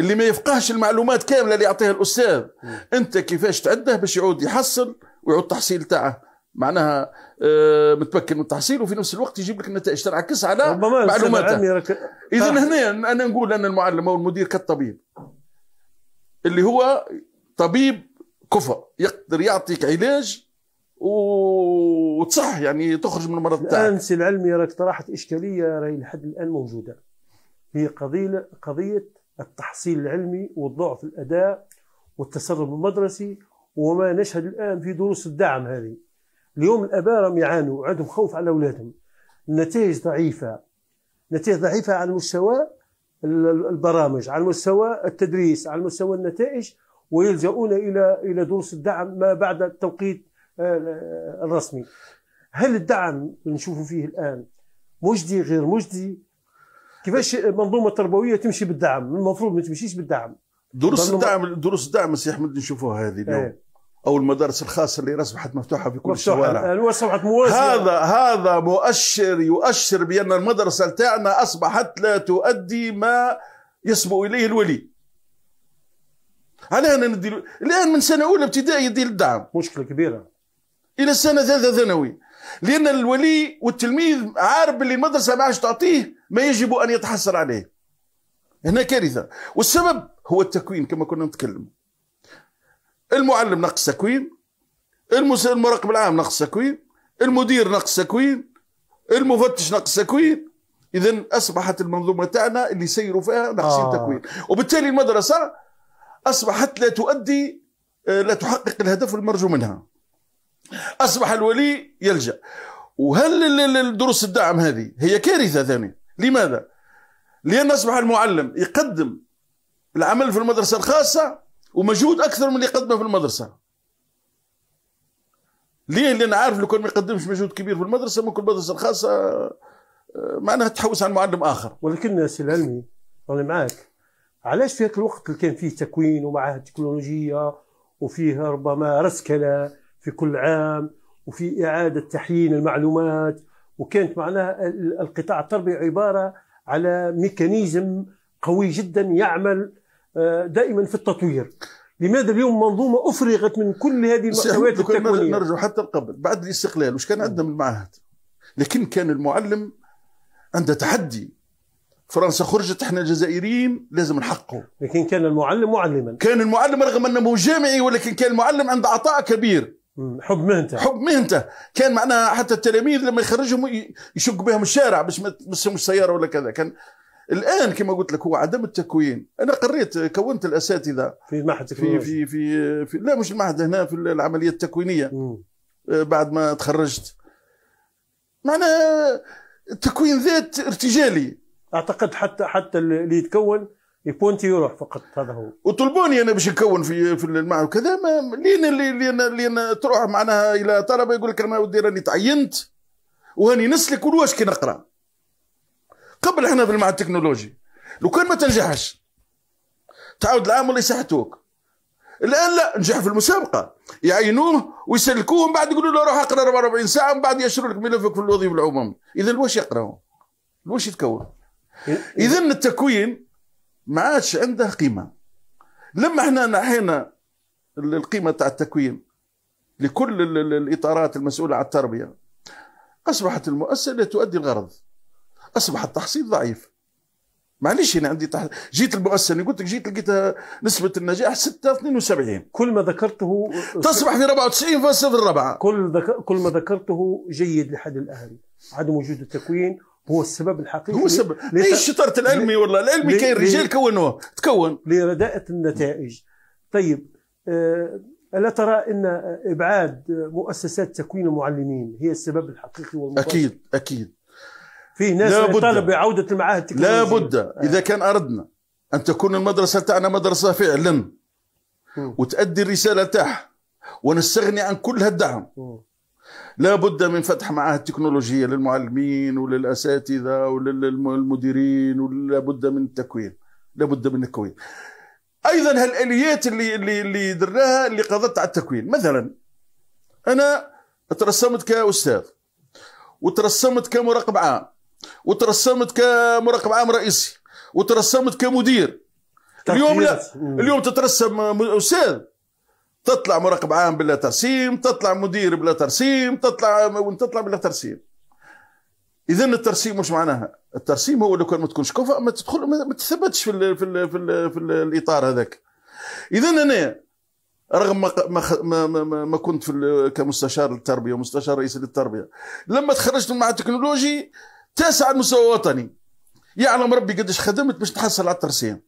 اللي ما يفقهش المعلومات كامله اللي يعطيها الاستاذ انت كيفاش تعده باش يعود يحصل ويعود التحصيل تاعه معناها آه، متمكن من التحصيل وفي نفس الوقت يجيب لك النتائج تنعكس على معلوماته رك... اذا هنا انا نقول ان المعلم او المدير كالطبيب اللي هو طبيب كفى يقدر يعطيك علاج وتصح يعني تخرج من المرض تاعك الان سي العلمي راك طرحت اشكاليه راهي لحد الان موجوده هي قضيه قضيه التحصيل العلمي والضعف الاداء والتسرب المدرسي وما نشهد الان في دروس الدعم هذه اليوم الاباء راهم يعانوا عندهم خوف على اولادهم النتائج ضعيفه نتائج ضعيفه على مستوى البرامج على مستوى التدريس على مستوى النتائج ويلجؤون الى الى دروس الدعم ما بعد التوقيت آه، آه، الرسمي هل الدعم اللي نشوفه فيه الان مجدي غير مجدي كيفاش المنظومه التربويه تمشي بالدعم المفروض ما تمشيش بالدعم دروس الدعم دروس الدعم سي احمد نشوفوها هذه اليوم ايه. او المدارس الخاصه اللي اصبحت مفتوحه في كل الشوارع اصبحت موازيه هذا هذا مؤشر يؤشر بان المدرسه تاعنا اصبحت لا تؤدي ما يسمو اليه الولي انا ندي الان من سنه اولى ابتدائي يدي الدعم مشكله كبيره الى السنه ثالثه ثانوي لان الولي والتلميذ عارف باللي المدرسه ما عادش تعطيه ما يجب ان يتحسر عليه هنا كارثه والسبب هو التكوين كما كنا نتكلم المعلم نقص تكوين المراقب العام نقص تكوين المدير نقص تكوين المفتش نقص تكوين اذا اصبحت المنظومه تاعنا اللي يسيروا فيها ناقصين آه. تكوين وبالتالي المدرسه اصبحت لا تؤدي آه، لا تحقق الهدف المرجو منها اصبح الولي يلجا وهل الدروس الدعم هذه هي كارثه ثانيه لماذا لان اصبح المعلم يقدم العمل في المدرسه الخاصه ومجهود اكثر من اللي يقدمه في المدرسه ليه لان عارف لو كان ما يقدمش مجهود كبير في المدرسه ممكن المدرسه الخاصه آه، معناها تحوس عن معلم اخر ولكن سي العلمي انا معاك علاش في هذاك الوقت اللي كان فيه تكوين ومعاه تكنولوجيا وفيه ربما رسكله في كل عام وفي اعاده تحيين المعلومات وكانت معناها القطاع التربوي عباره على ميكانيزم قوي جدا يعمل دائما في التطوير لماذا اليوم منظومه افرغت من كل هذه المحتويات التكوينيه نرجع حتى قبل بعد الاستقلال وش كان عندنا من المعاهد لكن كان المعلم عنده تحدي فرنسا خرجت احنا الجزائريين لازم نحققه لكن كان المعلم معلما كان المعلم رغم انه مو جامعي ولكن كان المعلم عنده عطاء كبير حب مهنته حب مهنته كان معناها حتى التلاميذ لما يخرجهم يشق بهم الشارع باش ما تمسهمش سياره ولا كذا كان الان كما قلت لك هو عدم التكوين انا قريت كونت الاساتذه في المعهد في, في في في لا مش المعهد هنا في العمليه التكوينيه مم. آه، بعد ما تخرجت معناها التكوين ذات ارتجالي اعتقد حتى حتى اللي يتكون يبونتي يروح فقط هذا هو وطلبوني انا باش نكون في في المعهد وكذا ما لين لين لين تروح معناها الى طلبه يقول لك انا ودي راني تعينت وهاني نسلك ولواش كي نقرا قبل احنا المعهد التكنولوجي لو كان ما تنجحش تعاود العام ولا يسحتوك الان لا نجح في المسابقه يعينوه ويسلكوه من بعد يقولوا له روح اقرا 44 ساعه من بعد يشروا لك ملفك في الوظيفه العمومي اذا واش يقراوا واش يتكون اذا التكوين ما عادش عنده قيمه لما احنا نحينا القيمه تاع التكوين لكل الاطارات المسؤوله عن التربيه اصبحت المؤسسه لا تؤدي الغرض اصبح التحصيل ضعيف معليش انا عندي تح... جيت المؤسسه اللي قلت لك جيت لقيتها نسبه النجاح 6 72 كل ما ذكرته تصبح في 94 فاصل الرابعه كل ذك... كل ما ذكرته جيد لحد الان عدم وجود التكوين هو السبب الحقيقي هو السبب لي... ليش شطرت العلمي والله العلمي لي... كاين رجال لي... كونوه تكون لرداءة النتائج طيب آه... ألا ترى أن إبعاد مؤسسات تكوين المعلمين هي السبب الحقيقي والمباشر؟ أكيد أكيد فيه ناس تطالب بعودة المعاهد التكنولوجية لا بد إذا كان أردنا أن تكون المدرسة تاعنا مدرسة فعلا وتأدي الرسالة تاعها ونستغني عن كل هالدعم لا بد من فتح معاهد تكنولوجية للمعلمين وللأساتذة وللمديرين ولا بد من التكوين لا بد من التكوين ايضا هالاليات اللي اللي اللي درناها اللي قضت على التكوين مثلا انا ترسمت كاستاذ وترسمت كمراقب عام وترسمت كمراقب عام رئيسي وترسمت كمدير اليوم لا اليوم تترسم استاذ تطلع مراقب عام بلا ترسيم تطلع مدير بلا ترسيم تطلع تطلع بلا ترسيم اذا الترسيم مش معناها الترسيم هو لو كان ما تكونش كفء ما تدخل ما تثبتش في الـ في الـ في, الـ في الـ الاطار هذاك اذا انا رغم ما ما ما, ما كنت في كمستشار للتربيه ومستشار رئيسي للتربيه لما تخرجت من المعهد التكنولوجي تاسع المستوى الوطني يعلم ربي قديش خدمت باش تحصل على الترسيم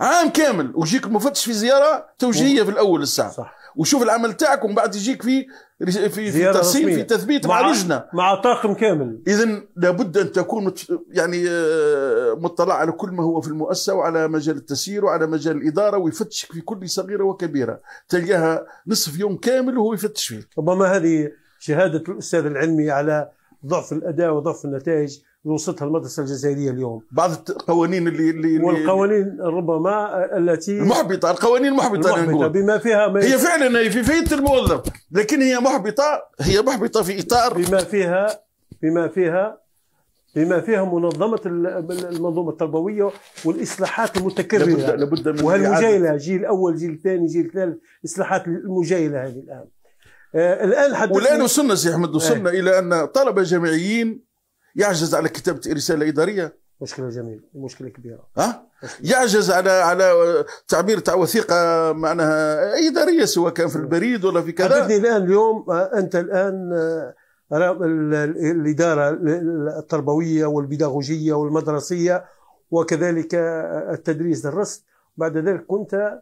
عام كامل ويجيك مفتش في زياره توجيهيه في الاول الساعه صح. وشوف العمل تاعك ومن بعد يجيك في في في ترسيم في تثبيت مع, مع لجنه مع طاقم كامل اذا لابد ان تكون يعني آه، مطلع على كل ما هو في المؤسسه وعلى مجال التسيير وعلى مجال الاداره ويفتشك في كل صغيره وكبيره تلقاها نصف يوم كامل وهو يفتش فيك ربما هذه شهاده الاستاذ العلمي على ضعف الاداء وضعف النتائج اللي وصلتها المدرسه الجزائريه اليوم. بعض القوانين اللي, اللي والقوانين ربما التي المحبطه، القوانين المحبطه المحبطه نقول. بما فيها ما هي فعلا هي في فيت الموظف، لكن هي محبطه هي محبطه في اطار بما فيها بما فيها بما فيها منظمة المنظومة التربوية والإصلاحات المتكررة لابد لابد من وهالمجايلة جيل أول جيل ثاني جيل ثالث إصلاحات المجايلة هذه الآن آه، الان حد والان وصلنا سي احمد وصلنا آه. الى ان طلبه جامعيين يعجز على كتابه رساله اداريه مشكله جميله مشكله كبيره ها أه؟ يعجز على على تعبير تاع وثيقه معناها اداريه سواء كان في نعم. البريد ولا في كذا عبدني الان اليوم آه، انت الان الاداره التربويه والبيداغوجيه والمدرسيه وكذلك التدريس درست بعد ذلك كنت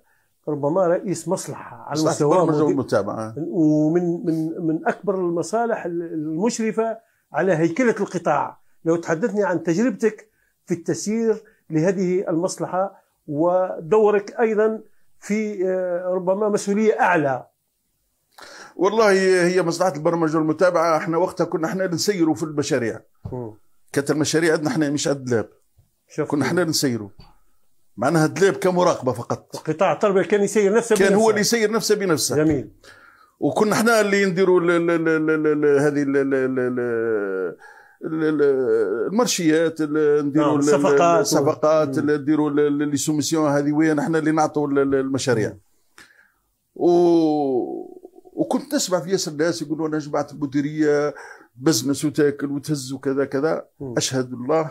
ربما رئيس مصلحه على مستوى المجتمع آه. ومن من من اكبر المصالح المشرفه على هيكله القطاع لو تحدثني عن تجربتك في التسيير لهذه المصلحه ودورك ايضا في آه، ربما مسؤوليه اعلى والله هي مصلحه البرمجه والمتابعه احنا وقتها كنا احنا نسيروا في المشاريع كانت المشاريع عندنا احنا مش عند لاب كنا احنا نسيروا معناها الدلاب كمراقبه فقط قطاع التربيه كان يسير نفسه كان بنفسه. هو اللي يسير نفسه بنفسه جميل وكنا احنا اللي نديروا هذه المرشيات نديروا الصفقات الصفقات نديروا لي سوميسيون هذه وين احنا اللي نعطوا المشاريع و... وكنت نسمع في ياسر الناس يقولوا انا جمعت مديريه بزنس وتاكل وتهز وكذا كذا اشهد الله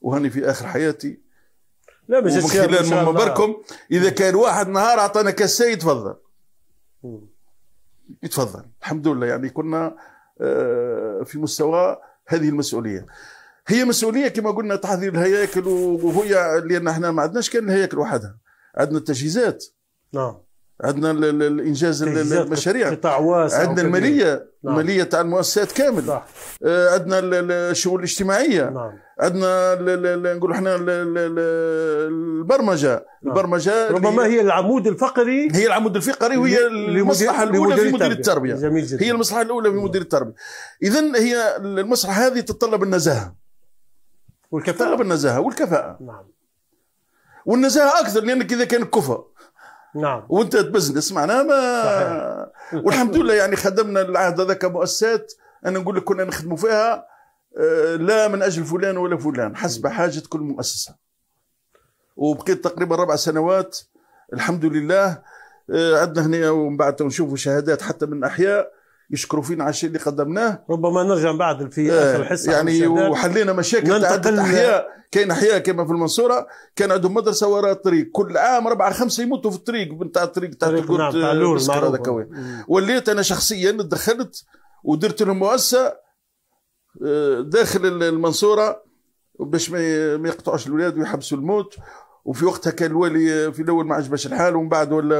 وهاني في اخر حياتي لا بس ومن خلال من بركم اذا كان واحد نهار اعطانا كاسه يتفضل يتفضل الحمد لله يعني كنا آه، في مستوى هذه المسؤوليه هي مسؤوليه كما قلنا تحضير الهياكل وهي لان احنا ما عندناش كان الهياكل وحدها عندنا التجهيزات نعم عندنا الانجاز المشاريع عندنا الماليه نعم. الماليه تاع المؤسسات كامل صح. آه، عندنا الشؤون الاجتماعيه نعم. عندنا نقول احنا البرمجه نعم. البرمجه ربما هي العمود الفقري هي العمود الفقري وهي المصلحه الاولى في مدير التربيه جميل جدا. هي المصلحه الاولى في مدير التربيه اذا هي المصلحه هذه تتطلب النزاهه والكفاءه تتطلب النزاهه والكفاءه نعم والنزاهه اكثر لانك اذا كان كفء نعم وانت بزنس معناها ما صحيح. والحمد لله يعني خدمنا العهد هذاك مؤسسات انا نقول لك كنا نخدموا فيها آه، لا من اجل فلان ولا فلان حسب حاجه كل مؤسسه وبقيت تقريبا ربع سنوات الحمد لله آه، عندنا هنا ومن بعد نشوفوا شهادات حتى من احياء يشكروا فينا على الشيء اللي قدمناه ربما نرجع بعد في آه، اخر الحصه يعني وحلينا مشاكل تاع الاحياء كاين احياء كما في المنصوره كان عندهم مدرسه وراء الطريق كل عام اربعه خمسه يموتوا في الطريق بتاع الطريق تاع الطريق نعم وليت انا شخصيا دخلت ودرت لهم مؤسسه آه، داخل المنصوره باش ما يقطعوش الاولاد ويحبسوا الموت وفي وقتها كان الوالي في الاول ما عجبش الحال ومن بعد ولا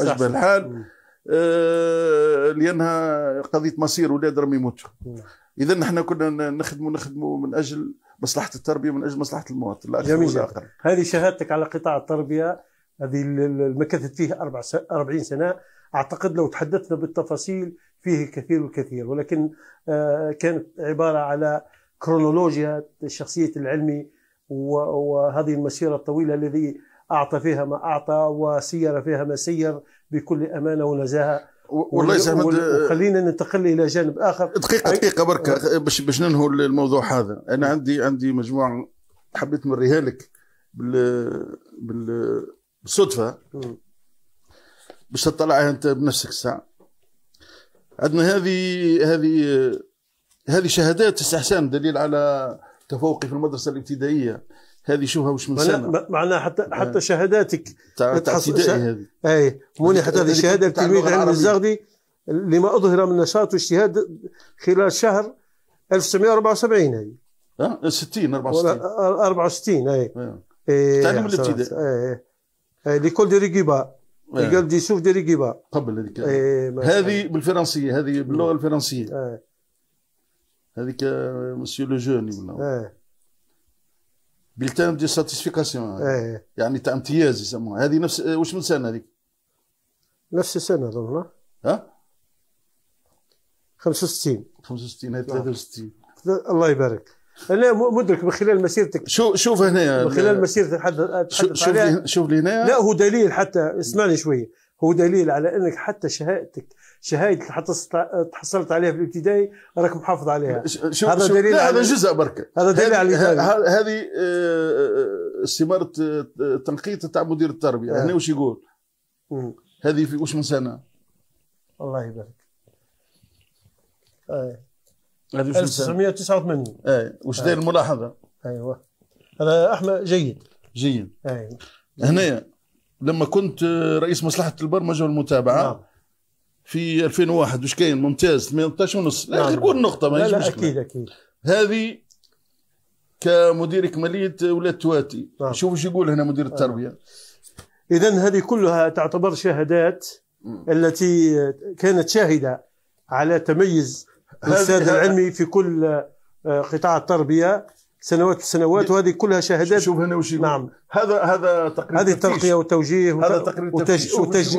عجبه الحال آه، لانها قضيه مصير اولاد راهم يموتوا نعم. اذا نحن كنا نخدموا نخدموا من اجل مصلحه التربيه من اجل مصلحه المواطن جميل والآخر. هذه شهادتك على قطاع التربيه هذه مكثت فيه 40 سنه اعتقد لو تحدثنا بالتفاصيل فيه الكثير والكثير ولكن آه، كانت عباره على كرونولوجيا شخصيه العلمي وهذه المسيره الطويله الذي اعطى فيها ما اعطى وسير فيها ما سير بكل امانه ونزاهه والله يسعد خلينا ننتقل الى جانب اخر دقيقه دقيقه بركه باش باش ننهوا الموضوع هذا انا عندي عندي مجموعه حبيت نوريها لك بال بال بالصدفه باش تطلعها انت بنفسك الساعه عندنا هذه هذه هذه شهادات استحسان دليل على تفوقي في المدرسه الابتدائيه هذه شوفها واش من سنه معناها حتى آه. حتى شهاداتك تاع ابتدائي هذه اي منحت هذه الشهاده التلميذ علم الزغدي لما اظهر من نشاط واجتهاد خلال شهر 1974 هذه اه 60 64 64 اي تعلم الابتدائي اي اي إيه، ليكول دي ريكيبا آه. ليكول دي سوف دي ريكيبا قبل هذيك إيه، هذه بالفرنسيه هذه باللغه إيه. الفرنسيه هذيك مسيو لو جوني ولا بلتان دي ساتيسفيكاسيون ايه يعني تاع امتياز يسموها هذه نفس واش من سنه هذيك؟ نفس السنه اظن ها؟ 65 65 هذه 63 الله يبارك انا مدرك من خلال مسيرتك شوف شوف هنا من خلال مسيرتك حد شوف شوف لي هنا لا هو دليل حتى اسمعني شويه هو دليل على انك حتى شهادتك اللي حتصط... تحصلت عليها في الابتدائي راك محافظ عليها شو هذا شو دليل هذا جزء برك هذا دليل على هذه آه، استماره آه، تنقيط تاع مدير التربيه آه. هنا واش يقول هذه في واش من سنه الله يبارك ايه هذه واش من سنه 1989 اي واش داير الملاحظه ايوه هذا احمد جيد جيد ايوه هنا لما كنت رئيس مصلحه البرمجه والمتابعه نعم. في 2001 واش كاين ممتاز 18 ونص لا نعم. غير قول نقطه ما لا, لا اكيد اكيد هذه كمدير اكماليه ولاد تواتي نعم. شوف واش يقول هنا مدير التربيه اذا هذه كلها تعتبر شهادات التي كانت شاهده على تميز الأستاذ العلمي في كل آه، قطاع التربيه سنوات سنوات وهذه كلها شهادات شوف هنا وش نعم هذا هذا تقرير هذه ترقيه وتوجيه هذا تقرير وتج... وتج...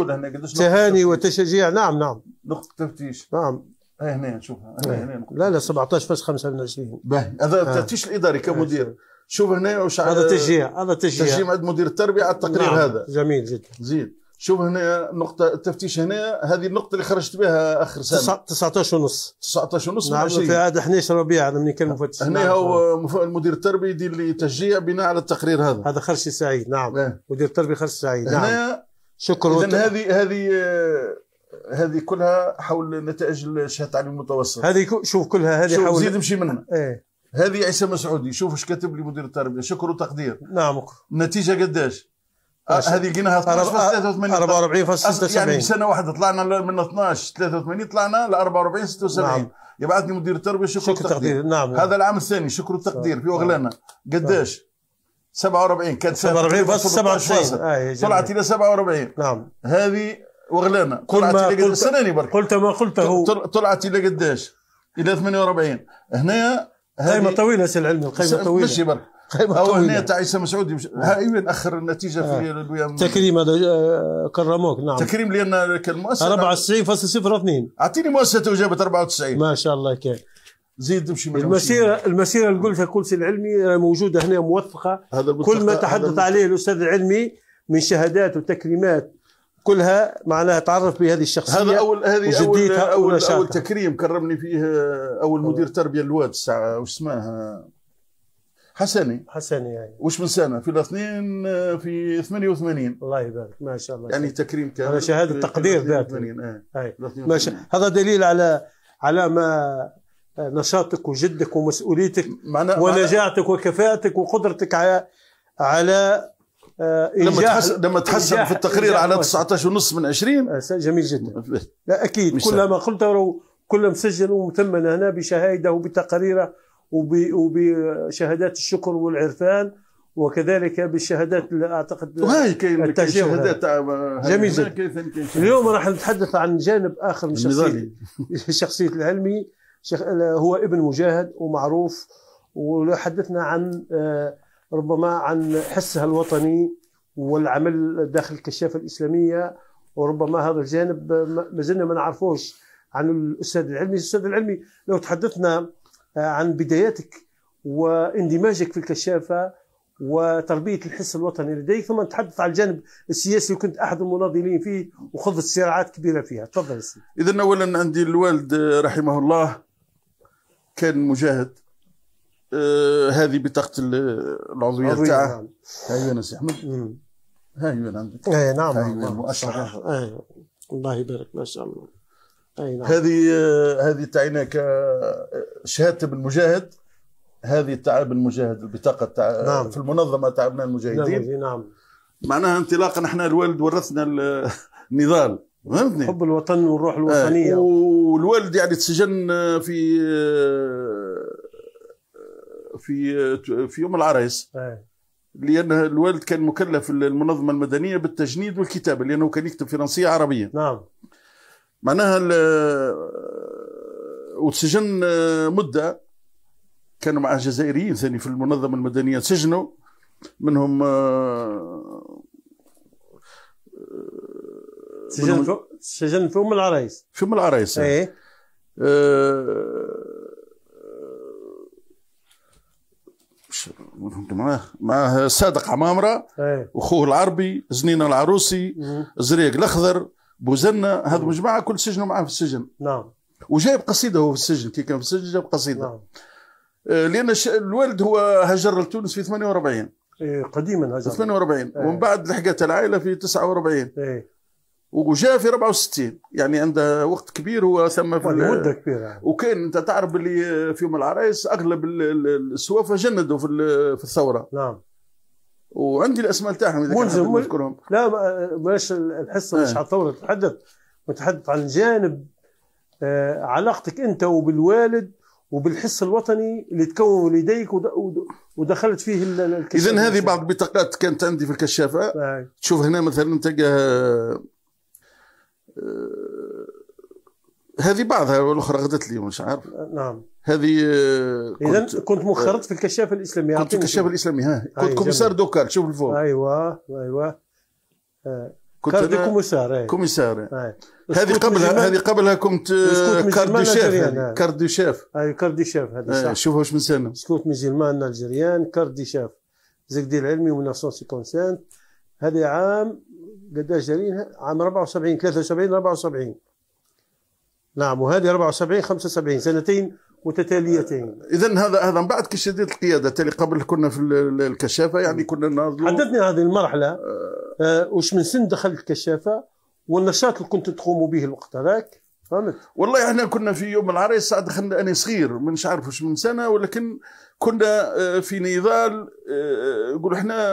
تهاني وتشجيع نعم نعم نقطه تفتيش نعم اه هنا شوف إيه. هنا لا لا 17 فاش 25 باهي هذا آه. التفتيش الاداري كمدير إيه. شوف هنا وش هذا تشجيع هذا تشجيع تشجيع عند مدير التربيه على التقرير نعم. هذا جميل جدا زيد شوف هنا نقطة التفتيش هنا هذه النقطة اللي خرجت بها أخر سنة 19 ونص 19 ونص نعم في عاد 11 ربيع أنا من كان مفتش هنا نعم. هو المدير التربي يدير لي تشجيع بناء على التقرير هذا هذا خرش سعيد نعم اه. مدير التربي خرش سعيد نعم هنا شكرا إذا هذه هذه هذه كلها حول نتائج الشهادة التعليم المتوسط هذه شوف كلها هذه شوف حول زيد مشي منها ايه هذه عيسى مسعودي شوف ايش كاتب لي مدير التربيه شكر وتقدير نعم النتيجه قداش آه، هذه لقيناها 44 فاصل 76 يعني سنه واحده طلعنا من 12 83 طلعنا ل 44 76 نعم. يبعثني مدير التربيه شكر, شكر التقدير. التقدير نعم هذا العام الثاني شكر التقدير نعم. في اغلانا نعم. قداش؟ 47 كانت 47 فاصل 97 طلعت الى 47 نعم هذه وغلانا طلعت الى قداش سناني برك قلت ما قلته طلعت الى قداش؟ الى 48 هنا قيمه طويله سي العلم القيمه طويله ماشي برك هنا تاع عيسى مسعود يمش... إيوه، اخر النتيجه في آه. الويام تكريم هذا آه، كرموك نعم تكريم لان كان مؤسسه 94.02 اعطيني مؤسسه وجابت 94 ما شاء الله كان زيد تمشي المسيره المسيره اللي قلتها كل العلمي آه، موجوده هنا موثقه كل ما تحدث عليه الاستاذ العلمي من شهادات وتكريمات كلها معناها تعرف بهذه الشخصيه هذا اول هذه اول اول, أول تكريم كرمني فيه اول مدير تربيه الواد الساعه وش اسمها حسني حسني يعني وش من سنه في الاثنين في 88 الله يبارك ما شاء الله يعني تكريم كامل شهاده تقدير ذاتي ما شاء هذا دليل على على ما نشاطك وجدك ومسؤوليتك معنا ونجاعتك وكفاءتك وقدرتك على على آه، لما تحسب لما تحسب في التقرير على 19 ونص من 20 آه، جميل جدا لا اكيد كل ما قلته كل مسجل ومثمن هنا بشهاده وبتقاريره وبشهادات الشكر والعرفان وكذلك بالشهادات اللي اعتقد وهي آه، كاين شهادات جميل جدا اليوم راح نتحدث عن جانب اخر من شخصيه شخصيه العلمي شخ... هو ابن مجاهد ومعروف وحدثنا عن آه، ربما عن حسها الوطني والعمل داخل الكشافه الاسلاميه وربما هذا الجانب ما زلنا ما نعرفوش عن الاستاذ العلمي، الاستاذ العلمي لو تحدثنا آه، عن بداياتك واندماجك في الكشافه وتربيه الحس الوطني لديك ثم نتحدث على الجانب السياسي وكنت احد المناضلين فيه وخضت صراعات كبيره فيها تفضل سيدي اذا اولا عندي الوالد آه، رحمه الله كان مجاهد آه هذه بطاقه العضويه نعم. هاي وين سي احمد هاي وين عندك اي نعم هاي المؤشر نعم. ايوه الله يبارك ما شاء الله نعم. هذه هذه تعنى كشهاده بالمجاهد هذه تعب المجاهد البطاقه تاع نعم. في المنظمه تاع ابناء المجاهدين نعم،, نعم معناها انطلاقا احنا الوالد ورثنا النضال فهمتني حب الوطن والروح آه، الوطنيه آه. والوالد يعني تسجن في في في يوم العرايس آه. لان الوالد كان مكلف المنظمه المدنيه بالتجنيد والكتابه لانه كان يكتب فرنسيه عربيه نعم معناها وتسجن آه، مده كانوا مع جزائريين ثاني في المنظمه المدنيه سجنوا منهم آه، آه، سجن سجن في ام العرايس في ام العرايس ايه معاه معاه صادق عمامره ايه. وخوه العربي زنينه العروسي زريق الاخضر بوزنا هذا مجمع كل سجنوا معاه في السجن نعم وجايب قصيده هو في السجن كي كان في السجن جاب قصيده نعم. آه، لان الوالد هو هجر لتونس في 48 إيه قديما هجر 48 إيه. ومن بعد لحقت العائله في 49 إيه. وجاء في 64 يعني عنده وقت كبير هو ثم في يعني مده كبيره يعني. وكان انت تعرف اللي في يوم العرايس اغلب السوافه جندوا في الثوره نعم وعندي الاسماء تاعهم اذا ملزم اذكرهم لا بلاش الحصه مش آه. على الثوره تتحدث وتحدث عن جانب آه، علاقتك انت وبالوالد وبالحس الوطني اللي تكون لديك ودخلت فيه الكشافه اذا هذه بعض البطاقات كانت عندي في الكشافه آه. باي. نعم. تشوف هنا مثلا تلقى هذه بعضها والاخرى غدت لي مش عارف نعم هذه آه، اذا كنت, كنت مخرط في الكشافه الاسلاميه كنت في الكشافه الاسلاميه ها كنت كوميسار دوكال شوف الفوق ايوه ايوه آه، كنت كاردي كوميسار أيوة. كوميسار أيوة. هذه قبلها هذه قبلها كنت كارد شاف كارد شاف ايوه كارد شاف هذا صح شوف واش من سنه سكوت ميزيلمان الجيريان كارد شاف زكدي العلمي 1955 هذا عام قداش جارين عام 74 73 74 نعم وهذه 74 75 سنتين متتاليتين اذا هذا هذا من بعد كشديد القياده تالي قبل كنا في الكشافه يعني كنا ناضلوا حدثني هذه المرحله آه. آه وش من سن دخلت الكشافه والنشاط اللي كنت تقوموا به الوقت هذاك فهمت والله احنا كنا في يوم العريس ساعة دخلنا انا صغير مش عارف وش من سنه ولكن كنا آه، في نضال آه، يقولوا احنا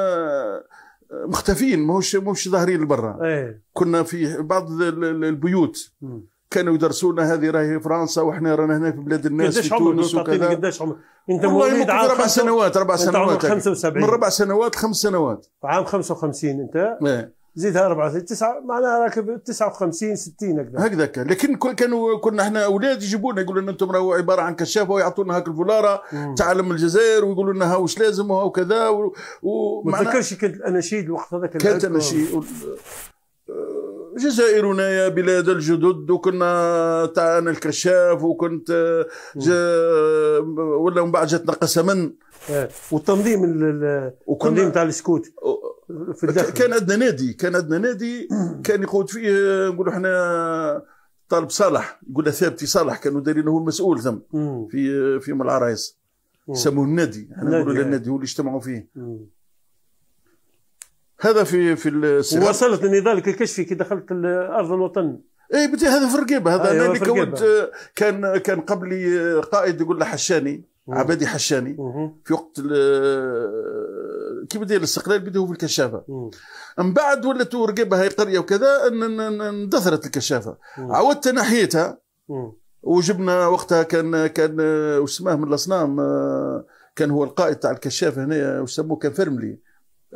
مختفين ماهوش ماهوش ظاهرين لبرا ايه. كنا في بعض البيوت م. كانوا يدرسونا هذه راهي في فرنسا واحنا رانا هنا في بلاد الناس قداش عمرك تعطيني قداش عمرك انت مواليد عام ربع سنوات ربع سنوات 75 من ربع سنوات خمس سنوات عام 55 انت ايه زيدها 34 9 معناها راك 59 60 هكذا هكذاك لكن كل كانوا كنا احنا اولاد يجيبونا يقولوا لنا انتم راهو عباره عن كشافه ويعطونا هاك الفولاره تعلم الجزائر ويقولوا لنا ها واش لازم وكذا و... و... ما تذكرش كانت اناشيد الوقت هذاك كانت اناشيد جزائرنا يا بلاد الجدد وكنا تاع انا الكشاف وكنت ولا من بعد جاتنا قسما آه. والتنظيم التنظيم تاع السكوت في الداخل. كان عندنا نادي كان عندنا نادي كان يقود فيه نقولوا احنا طالب صالح له ثابتي صالح كانوا دايرين هو المسؤول ثم في في العرايس يسموه النادي احنا نقولوا آه. النادي هو اللي اجتمعوا فيه مم. هذا في في السياق وصلت ذلك الكشف كي دخلت ارض الوطن اي بدي هذا في الرقيبه هذا أيوة، انا اللي كونت كان كان قبلي قائد يقول له حشاني عبادي حشاني في وقت كي بدا الاستقلال بدا في الكشافه من بعد ولات رقيبه هاي قريه وكذا اندثرت الكشافه عاودت ناحيتها وجبنا وقتها كان كان وش اسمه من الاصنام آه، كان هو القائد تاع الكشافه هنا وش كان فرملي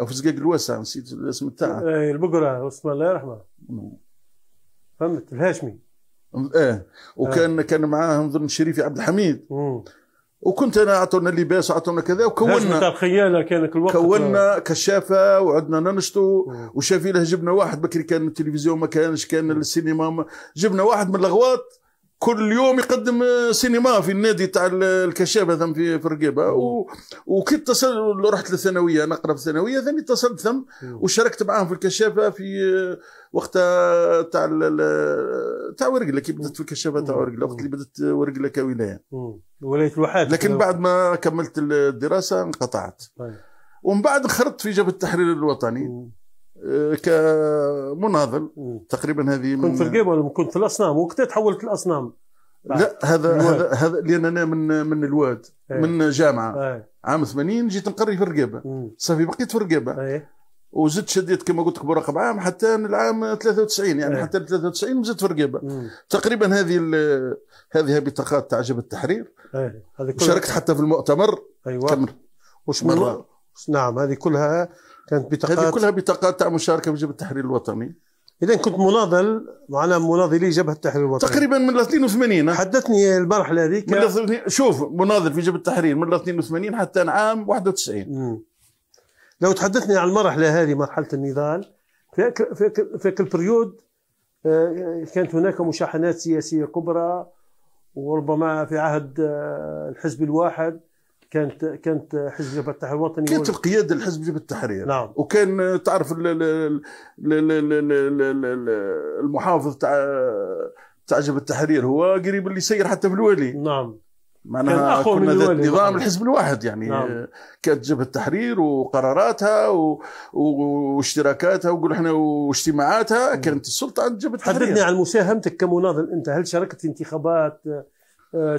او في زقاق الواسع نسيت الاسم تاعها اي البقره بسم الله يرحمه فهمت الهاشمي ايه وكان آه. كان معاه نظن شريفي عبد الحميد مم. وكنت انا اعطونا لباس واعطونا كذا وكونا تاع كان كل وقت كونا كشافه وعدنا ننشطوا وشافي له جبنا واحد بكري كان التلفزيون ما كانش كان السينما ما جبنا واحد من الاغواط كل يوم يقدم آه، سينما في النادي تاع الكشافه ثم في فرقيبة و... وكي اتصل رحت للثانويه نقرا في الثانويه ثاني اتصلت ثم وشاركت معاهم في الكشافه في آه، وقتها آه، تاع تاع ورقله كي بدات في الكشافه تاع ورقله وقت اللي بدات ورقله كولايه ولايه الوحات لكن بعد ما كملت الدراسه انقطعت طيب. ومن بعد خرجت في جبهه التحرير الوطني آه، كمناضل تقريبا هذه من كنت في ولا كنت في الاصنام وقتها تحولت للاصنام لا هذا هذا هذا لان انا من من الواد ايه. من جامعه ايه. عام 80 جيت نقري في الرقابه صافي بقيت في الرقابه ايه. وزدت شديت كما قلت لك برقم عام حتى العام 93 يعني ايه. حتى 93 زدت في الرقابه تقريبا هذه هذه بطاقات تاع جبهه التحرير ايه. شاركت حتى في المؤتمر ايوه كمر. وش مرة نعم هذه كلها كانت بطاقات هذه كلها بطاقات تاع مشاركه في جبهه التحرير الوطني اذا كنت مناضل معنا مناضلي جبهه التحرير الوطني تقريبا من 82 حدثني المرحله هذيك من شوف مناضل في جبهه التحرير من 82 حتى عام 91 مم. لو تحدثني عن المرحله هذه مرحله النضال في في في البريود آه، كانت هناك مشاحنات سياسيه كبرى وربما في عهد آه، الحزب الواحد كانت كانت حزب جبهه التحرير الوطني كانت القياده لحزب جبهه التحرير نعم وكان تعرف المحافظ تاع تاع جبهه التحرير هو قريب اللي سير حتى في الوالي نعم معناها كنا ذات نظام الحزب الواحد يعني نعم. كانت جبهه التحرير وقراراتها و... واشتراكاتها وقول احنا واجتماعاتها كانت السلطه عند جبهه التحرير حدثني عن مساهمتك كمناضل انت هل شاركت في انتخابات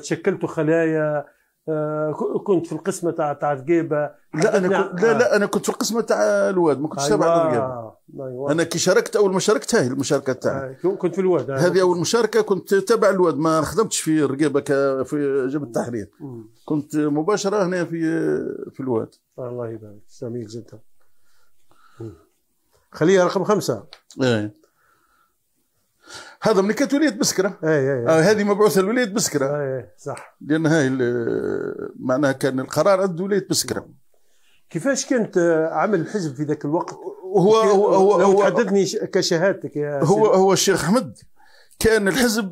تشكلت خلايا آه، كنت في القسمه تاع تاع دقيبه لا انا نعم. لا لا انا كنت في القسمه تاع الواد ما كنتش تابع أيوة. دقيبه أيوة. انا كي شاركت اول ما شاركت هاي المشاركه تاعي كنت في الواد أيوة. هذه اول مشاركه كنت تابع الواد ما خدمتش في الرقيبه في جبهه التحرير كنت مباشره هنا في في الواد الله يبارك سامي جدا خليها رقم خمسه ايه هذا من كانت ولايه بسكره اي اي أي. آه، هذه مبعوثه لولايه بسكره اي اي صح لان هاي معناها كان القرار عند ولايه بسكره كيفاش كانت عمل الحزب في ذاك الوقت هو هو هو لو كشهادتك يا هو سيدي. هو الشيخ احمد كان الحزب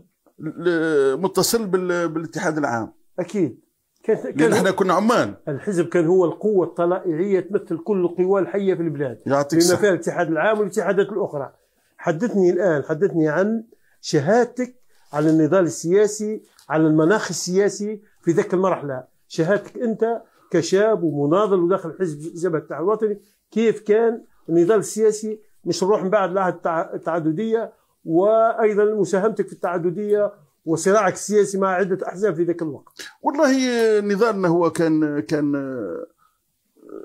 متصل بالاتحاد العام اكيد كان لان احنا كنا عمان الحزب كان هو القوه الطلائعيه تمثل كل القوى الحيه في البلاد يعطيك بما فيها الاتحاد العام والاتحادات الاخرى حدثني الان حدثني عن شهادتك على النضال السياسي على المناخ السياسي في ذاك المرحله شهادتك انت كشاب ومناضل وداخل حزب جبهه التحرير الوطني كيف كان النضال السياسي مش نروح من بعد العهد التعدديه وايضا مساهمتك في التعدديه وصراعك السياسي مع عده احزاب في ذاك الوقت. والله نضالنا هو كان كان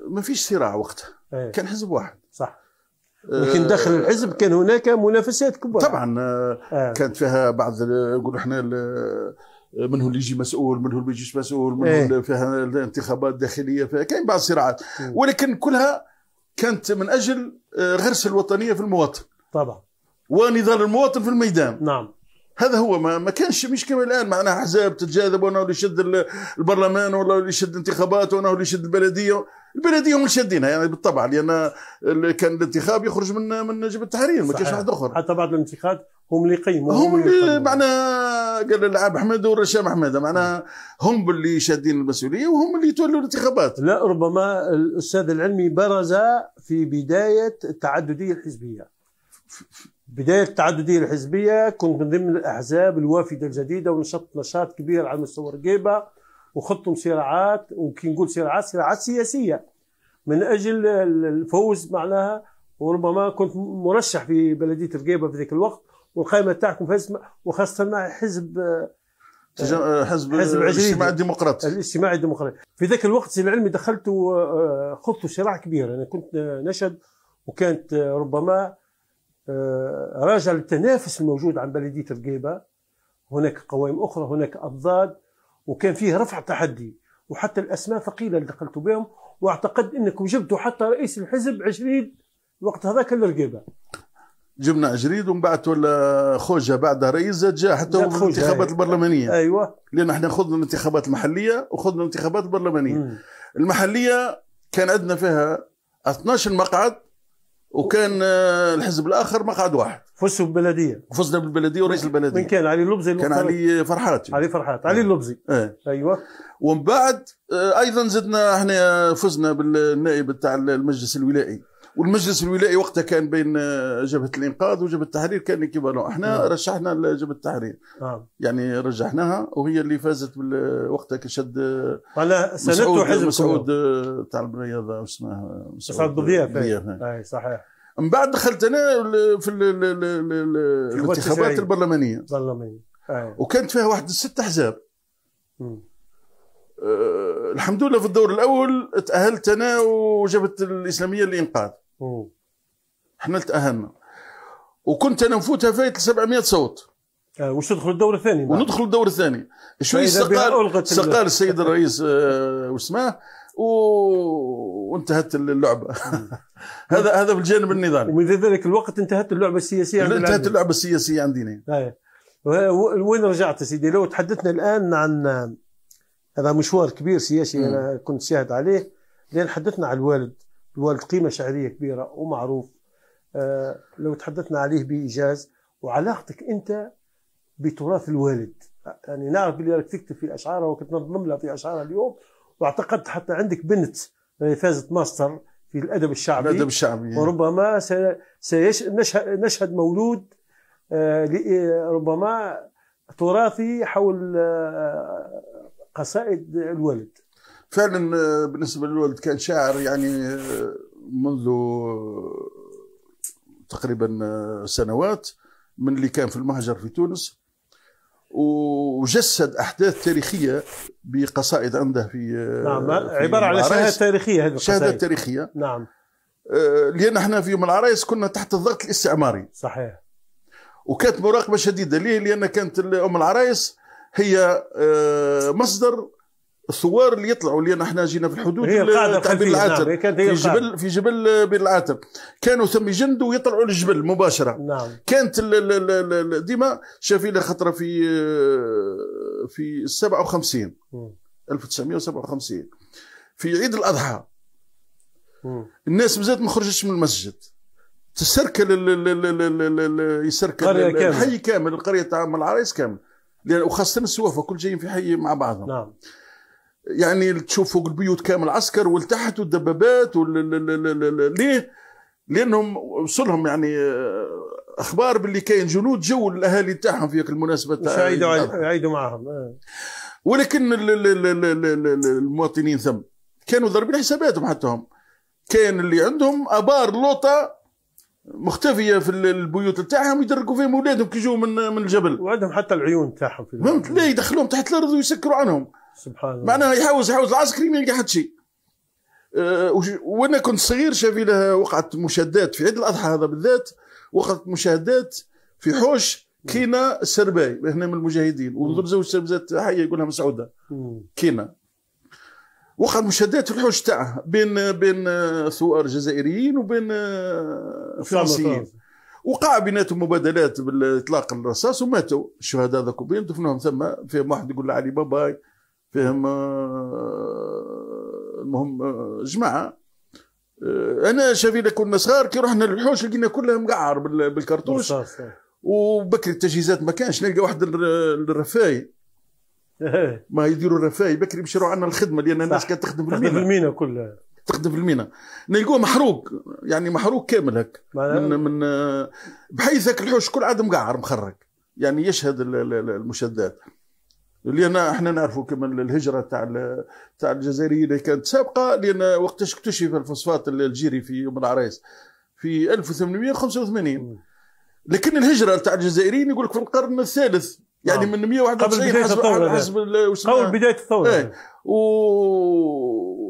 ما فيش صراع وقتها. إيه. كان حزب واحد. صح. لكن آه، داخل الحزب كان هناك منافسات كبرى طبعا آه، آه. كانت فيها بعض نقولوا احنا من هو اللي يجي مسؤول من هو اللي يجيش مسؤول من هو إيه. فيها الانتخابات الداخليه فيها كاين بعض الصراعات ولكن كلها كانت من اجل غرس الوطنيه في المواطن طبعا ونضال المواطن في الميدان نعم هذا هو ما, ما كانش مش كما الان معنا احزاب تتجاذب وانا اللي يشد البرلمان ولا اللي يشد الانتخابات وانا اللي يشد البلديه البلديه هم اللي شادينها يعني بالطبع لان كان الانتخاب يخرج من من جبهه التحرير ما كانش واحد اخر حتى بعد الانتخابات هم اللي يقيموا هم اللي معناها قال العاب احمد والرشام حماده معناها هم اللي شادين المسؤوليه وهم اللي يتولوا الانتخابات لا ربما الاستاذ العلمي برز في بدايه التعدديه الحزبيه بداية التعددية الحزبية كنت من ضمن الأحزاب الوافدة الجديدة ونشطت نشاط كبير على مستوى رقيبة وخضتم صراعات وكي نقول صراعات صراعات سياسية من أجل الفوز معناها وربما كنت مرشح في بلدية رقيبة في ذاك الوقت والقائمة تاعكم فازت وخاصة مع حزب آه، حزب, حزب الاجتماع الديمقراطي الاجتماع الديمقراطي في ذاك الوقت سي العلمي دخلت آه، خضت صراع كبير انا كنت نشد وكانت آه، ربما آه، راجع التنافس الموجود عن بلدية القيبة هناك قوائم أخرى هناك أضداد وكان فيه رفع تحدي وحتى الأسماء ثقيلة اللي دخلتوا بهم وأعتقد أنكم جبتوا حتى رئيس الحزب عجريد وقت هذاك الرقيبة جبنا عجريد ونبعثوا لخوجة بعد رئيس جاء حتى الانتخابات البرلمانية أيوة لأن احنا خذنا الانتخابات المحلية وخذنا الانتخابات البرلمانية المحلية كان عندنا فيها 12 مقعد وكان آه، الحزب الاخر مقعد واحد فزتوا بالبلديه فزنا بالبلديه ورئيس البلديه من كان علي اللبزي كان علي فرحات علي فرحات علي اللبزي إيه. اه. ايوه ومن بعد آه، ايضا زدنا احنا فزنا بالنائب تاع المجلس الولائي والمجلس الولائي وقتها كان بين آه، جبهه الانقاذ وجبهه التحرير كان ايكيفالون احنا نعم. رشحنا جبهه التحرير نعم. يعني رجحناها وهي اللي فازت وقتها كشد على آه، سندته حزب مسعود تاع البرياضة آه، اسمها مسعود بضياف نعم. اي صحيح من بعد دخلت انا في الانتخابات البرلمانيه البرلمانيه وكانت فيها واحد ست احزاب أه الحمد لله في الدور الاول تاهلت انا وجبت الاسلاميه للانقاذ حملت اهم وكنت انا نفوتها فايت 700 صوت آه، وش تدخل الدور الثاني وندخل الدور الثاني شوي سقال سقال السيد الرئيس آه، وش اسمه و... وانتهت اللعبه هذا هذا في الجانب النظامي ومن ذلك الوقت انتهت اللعبه السياسيه عندنا انتهت اللعبه السياسيه عندنا آه. وين رجعت يا سيدي لو تحدثنا الان عن هذا مشوار كبير سياسي انا كنت شاهد عليه لان حدثنا على الوالد الوالد قيمة شعرية كبيرة ومعروف آه، لو تحدثنا عليه بإيجاز وعلاقتك أنت بتراث الوالد يعني نعرف اللي راك تكتب في أشعارها وكتنظم لها في أشعارها اليوم واعتقدت حتى عندك بنت فازت ماستر في الأدب الشعبي الأدب الشعبي وربما سنشهد مولود آه، ربما تراثي حول آه، قصائد الوالد فعلا آه، بالنسبه للولد كان شاعر يعني آه، منذ آه، تقريبا سنوات من اللي كان في المهجر في تونس وجسد احداث تاريخيه بقصائد عنده في نعم في عباره على شهادات تاريخيه هذه شهادات تاريخيه نعم لان احنا في يوم العرايس كنا تحت الضغط الاستعماري صحيح وكانت مراقبه شديده ليه؟ لان كانت ام العرايس هي مصدر الثوار اللي يطلعوا لان احنا جينا في الحدود هي القاعده تاع في جبل في جبل بير العتب كانوا ثم يجندوا ويطلعوا للجبل مباشره نعم. كانت ديما شافي خطره في في 57 1957 في عيد الاضحى الناس مازالت ما خرجتش من المسجد تسركل يسركل الحي كامل القريه تاع العرايس كامل وخاصه السوافه كل جايين في حي مع بعضهم نعم يعني تشوف فوق البيوت كامل عسكر والتحت والدبابات ليه؟ لانهم وصلهم يعني اخبار باللي كاين جنود جو الاهالي تاعهم في المناسبه تاع عيدوا عيدوا معهم ولكن المواطنين ثم كانوا ضاربين حساباتهم حتى هم كاين اللي عندهم ابار لوطه مختفيه في البيوت تاعهم يدركوا فيهم اولادهم كي من من الجبل وعندهم حتى العيون تاعهم فهمت لا يدخلوهم تحت الارض ويسكروا عنهم سبحان الله معناها يحوز يحوز الايس كريم يلقى حد شيء أه وانا كنت صغير شافي لها وقعت مشادات في عيد الاضحى هذا بالذات وقعت مشادات في حوش كينا السرباي هنا من المجاهدين ونظر زوج سربزات حيه يقولها مسعوده كينا وقعت مشادات في الحوش تاعها بين بين أه، ثوار جزائريين وبين أه، فرنسيين وقع بيناتهم مبادلات بالاطلاق الرصاص وماتوا الشهداء ذاك بين دفنوهم ثم في واحد يقول لعلي باباي فيهم آه، المهم آه، جماعه آه، انا شافي كنا صغار كي رحنا للحوش لقينا كلها مقعر بالكرتوش وبكري التجهيزات ما كانش نلقى واحد الرفاي ما يديروا الرفاي بكري مشيروا عنا الخدمه لان الناس كانت تخدم في المينا المينا كلها تخدم في المينا نلقوه محروق يعني محروق كامل هك من من بحيث الحوش كل عاد مقعر مخرج يعني يشهد المشدات لان احنا نعرفوا كمان الهجره تاع تاع الجزائريين كانت سابقه لان وقتاش اكتشف الفوسفات الجيري في ام العريس في 1885 لكن الهجره تاع الجزائريين يقول لك في القرن الثالث يعني نعم. من 191 قبل بدايه الثوره حسب نعم. قبل بدايه الثوره ايه نعم. و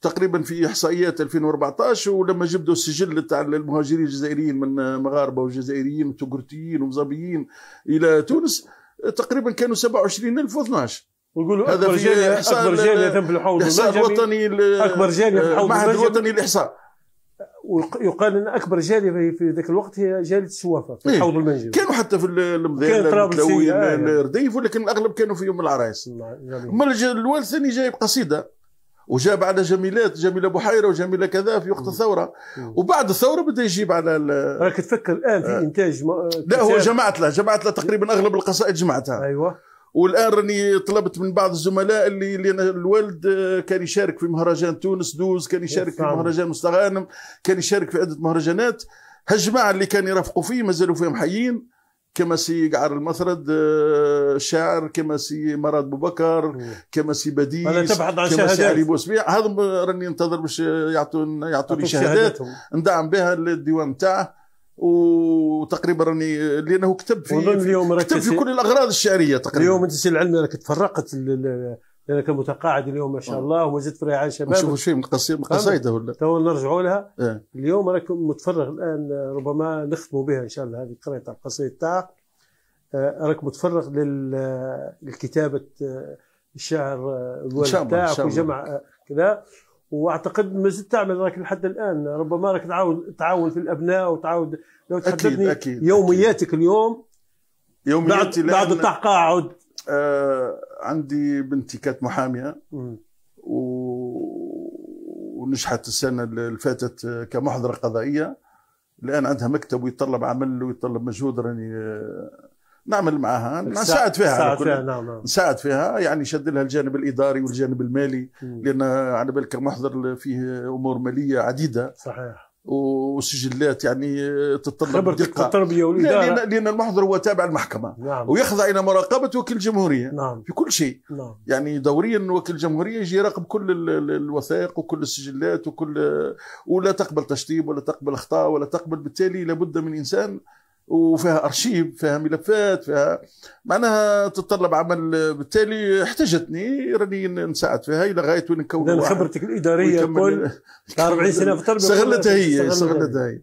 تقريبا في احصائيات 2014 ولما جبدوا السجل تاع المهاجرين الجزائريين من مغاربه وجزائريين وتوغرتيين ومزابيين الى تونس تقريبا كانوا 27000 و12 ويقولوا هذا اكبر جاليه اكبر جاليه تم في الحوض الاحصاء الوطني اكبر جاليه في الحوض المعهد الوطني للاحصاء يقال ان اكبر جاليه في ذاك الوقت هي جاليه السوافه في إيه. الحوض المنجم كانوا حتى في المذيان يعني. الرديف ولكن الاغلب كانوا في يوم العرايس اما الوالد الثاني جايب قصيده وجاء بعد جميلات جميله بحيره وجميله كذا في وقت الثوره وبعد الثوره بدا يجيب على راك تفكر الان في آه. انتاج م... لا هو جمعت له جمعت له تقريبا اغلب القصائد جمعتها ايوه والان راني طلبت من بعض الزملاء اللي, اللي أنا الوالد آه، كان يشارك في مهرجان تونس دوز كان يشارك في نعم. مهرجان مستغانم كان يشارك في عده مهرجانات هالجماعه اللي كان يرافقوا فيه مازالوا فيهم حيين كما سي قعر المثرد آه، شاعر كما سي مراد بكر كما سي بديل كما سي علي بوسبيع هذا راني ننتظر باش يعطوا يعطوني شهادات ندعم بها الديوان تاعه وتقريبا راني لانه كتب في اليوم كتب في كل الاغراض الشعريه تقريبا اليوم انت سي العلم راك تفرقت لانك متقاعد اليوم ما شاء آه. الله وزدت في رعايه شباب نشوفوا شيء من قصيده قصيده ولا تو نرجعوا لها إيه. اليوم راك متفرغ الان ربما نختموا بها ان شاء الله هذه قريت القصيده تاعك آه، راك متفرغ لكتابه آه، الشاعر الوالد تاعك وجمع كذا واعتقد ما زلت تعمل راك لحد الان ربما راك تعاون تعاون في الابناء وتعاود لو تحدثني أكيد أكيد يومياتك أكيد. اليوم يومياتي بعد بعد التقاعد آه عندي بنتي كانت محاميه و... ونجحت السنه اللي فاتت كمحضره قضائيه الان عندها مكتب ويطلب عمل ويطلب مجهود راني آه، نعمل معها نساعد نعم، فيها ساعد فيها نعم نساعد نعم. فيها يعني شد لها الجانب الاداري والجانب المالي لان على بالك محضر فيه امور ماليه عديده صحيح وسجلات يعني تتطلب دقة التربية والإدارة لأن, لأن المحضر هو تابع المحكمة نعم. ويخضع إلى مراقبة وكيل الجمهورية نعم. في كل شيء نعم. يعني دوريا وكيل الجمهورية يجي يراقب كل الوثائق وكل السجلات وكل ولا تقبل تشطيب ولا تقبل أخطاء ولا تقبل بالتالي لابد من إنسان وفيها ارشيف فيها ملفات فيها معناها تتطلب عمل بالتالي احتاجتني راني نساعد فيها الى غايه وين نكون خبرتك الاداريه كل 40 سنه في التربيه استغلتها هي استغلتها هي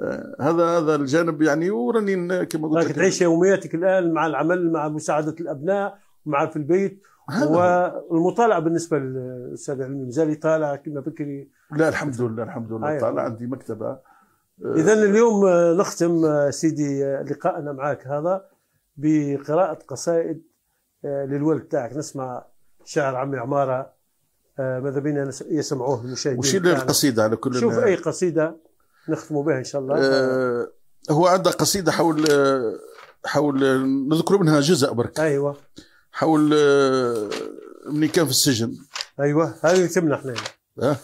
آه، هذا هذا الجانب يعني وراني كما قلت لك تعيش يومياتك الان مع العمل مع مساعده الابناء مع في البيت والمطالعه بالنسبه للاستاذ علمي مازال يطالع كما بكري لا الحمد لله الحمد لله آية. طالع عندي مكتبه اذا اليوم آه، نختم آه، سيدي آه، لقاءنا معك هذا بقراءه قصائد للولد تاعك نسمع شعر عمي عماره ماذا بينا يسمعوه المشاهدين وش القصيده على كل شوف اي قصيده نختموا بها ان شاء الله هو عنده قصيده حول حول نذكر منها جزء برك ايوه حول من كان في السجن ايوه هذه تمنحنا ها أه؟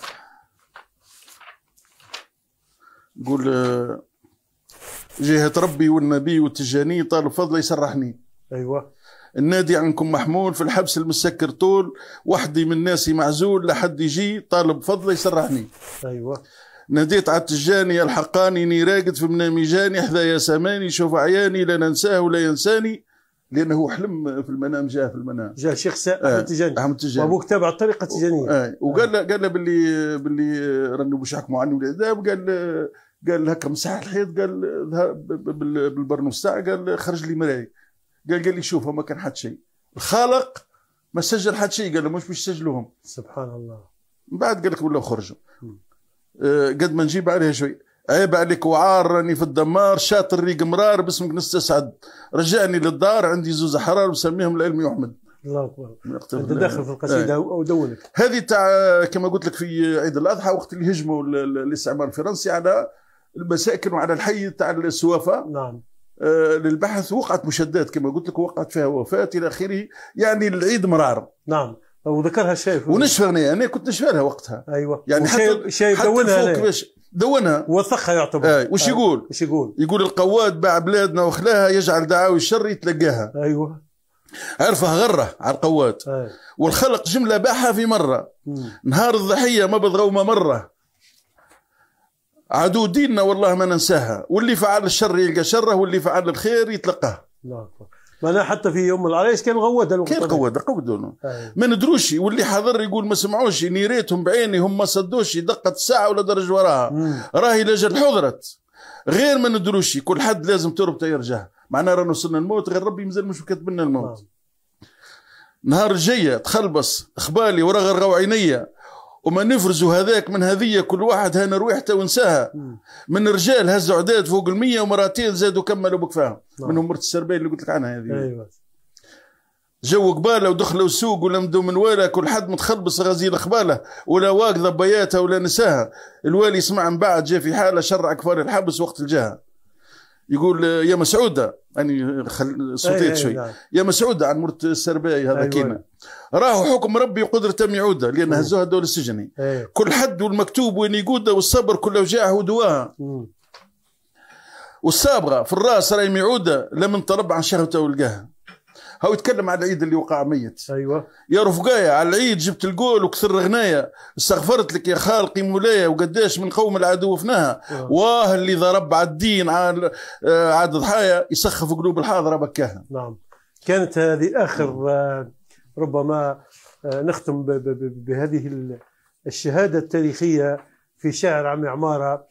يقول آه، جهة ربي والنبي والتجاني طال فضل يسرحني أيوة النادي عنكم محمول في الحبس المسكر طول وحدي من ناسي معزول لحد يجي طالب فضل يسرحني أيوة ناديت على التجاني الحقاني ني راقد في منامي جاني حذا يا سماني شوف عياني لا ننساه ولا ينساني لانه هو حلم في المنام جاء في المنام جاء الشيخ احمد آه، التجاني احمد التجاني وابوك تابع الطريقه التجانيه آه. وقال له قال له باللي باللي راني باش يحكموا عني والاعدام قال آه، قال هكا مسح الحيط قال بالبرنوس تاعه قال خرج لي مراي قال قال لي شوف ما كان حد شيء الخالق ما سجل حد شيء قال له مش باش سجلوهم سبحان الله من بعد قال لك ولا خرجوا آه، قد ما نجيب عليها شوي عيب عليك وعار راني في الدمار شاط الريق مرار باسمك نستسعد رجعني للدار عندي زوز احرار وسميهم العلم يحمد الله اكبر انت داخل في القصيده آه. او دونك هذه تاع كما قلت لك في عيد الاضحى وقت اللي هجموا الاستعمار الفرنسي على المساكن وعلى الحي تاع السوافه نعم آه، للبحث وقعت مشدات كما قلت لك وقعت فيها وفاه الى اخره يعني العيد مرار نعم وذكرها الشايف ونشفى انا كنت نشفى لها وقتها ايوه يعني حتى دونها كيفاش دونها وثقها يعتبر اي وش يقول؟ وش يقول؟ يقول القواد باع بلادنا وخلاها يجعل دعاوي الشر يتلقاها ايوه عرفه غره على القواد أيوة. والخلق جمله باعها في مره مم. نهار الضحيه ما بضغوا ما مره عدو ديننا والله ما ننساها واللي فعل الشر يلقى شره واللي فعل الخير يتلقاه ما أنا معناها حتى في يوم العريس كان غواد كان غواد قودوا آه. ما ندروش واللي حضر يقول ما سمعوش اني ريتهم بعيني هم ما صدوش دقت الساعه ولا درج وراها راهي لجل حضرت غير ما ندروش كل حد لازم تربطه يرجع معناها رانا وصلنا الموت غير ربي مازال مش كاتب لنا الموت نعم. نهار الجاية تخلبص خبالي ورغر عينيا وما نفرزوا هذاك من هذية كل واحد هان رويحته ونساها من رجال هزوا عداد فوق المية ومراتين زادوا كملوا بكفاهم نعم. منهم مرت السربية اللي قلت لك عنها هذه أيوة. جو قباله ودخلوا السوق ولا من والا كل حد متخلبص غزيل قباله ولا واقضه بياتها ولا نساها الوالي سمع من بعد جاء في حاله شرع كفار الحبس وقت الجهه يقول يا مسعودة أني خل... صوتيت إيه، إيه، شوي نعم. يا مسعودة عن مرت السرباي هذا أيوة. كينا راهو حكم ربي تم يعودة لأن هزوها دول السجني إيه. كل حد والمكتوب وين يقوده والصبر كل وجاعه ودواها والصابغة في الراس راهي ميعودة لمن طلب عن شهوته ولقاها هو يتكلم على العيد اللي وقع ميت ايوه يا رفقايا على العيد جبت الجول وكثر غنايا استغفرت لك يا خالقي مولاي وقداش من قوم العدو فناها أيوة. واه اللي ضرب على الدين على آه، عاد ضحايا يسخف قلوب الحاضره بكاها نعم كانت هذه اخر نعم. آه، ربما آه، نختم بهذه الشهاده التاريخيه في شعر عمي عماره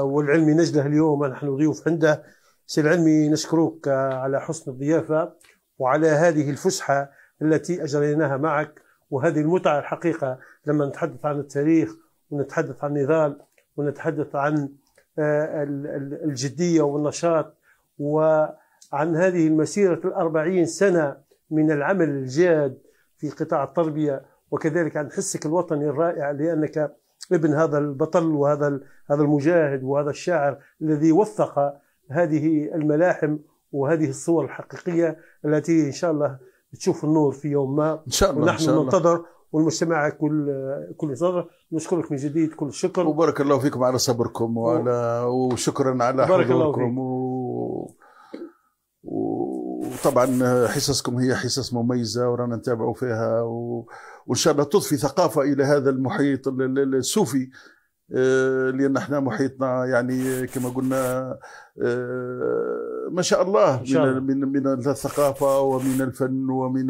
والعلمي نجله اليوم نحن ضيوف عنده سي العلمي نشكروك على حسن الضيافه وعلى هذه الفسحة التي أجريناها معك وهذه المتعة الحقيقة لما نتحدث عن التاريخ ونتحدث عن النضال ونتحدث عن آه، الجدية والنشاط وعن هذه المسيرة الأربعين سنة من العمل الجاد في قطاع التربية وكذلك عن حسك الوطني الرائع لأنك ابن هذا البطل وهذا هذا المجاهد وهذا الشاعر الذي وثق هذه الملاحم وهذه الصور الحقيقيه التي ان شاء الله تشوف النور في يوم ما ان شاء الله ونحن إن شاء الله. ننتظر والمجتمع كل كل صدر نشكرك من جديد كل الشكر وبارك الله فيكم على صبركم وعلى وشكرا على بارك حضوركم الله و... وطبعا حصصكم هي حصص مميزه ورانا نتابعوا فيها و... وان شاء الله تضفي ثقافه الى هذا المحيط السوفي آه، لان احنا محيطنا يعني كما قلنا آه، ما شاء الله من من من الثقافه ومن الفن ومن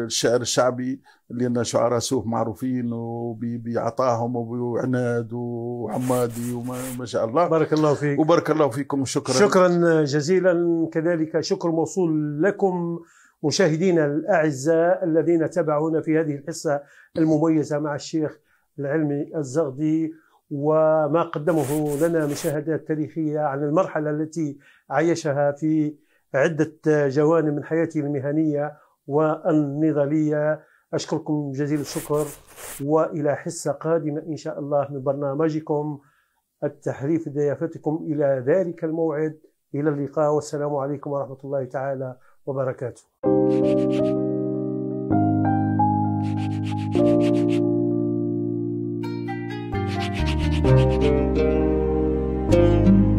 الشعر الشعبي لان شعراء سوف معروفين وبعطاهم وعناد وعمادي وما شاء الله بارك الله فيك وبارك الله فيكم شكرا شكرا جزيلا كذلك شكر موصول لكم مشاهدينا الاعزاء الذين تابعونا في هذه الحصه المميزه مع الشيخ العلمي الزغدي وما قدمه لنا من شهادات تاريخية عن المرحلة التي عيشها في عدة جوانب من حياته المهنية والنضالية أشكركم جزيل الشكر وإلى حصة قادمة إن شاء الله من برنامجكم التحريف ضيافتكم إلى ذلك الموعد إلى اللقاء والسلام عليكم ورحمة الله تعالى وبركاته 嗯。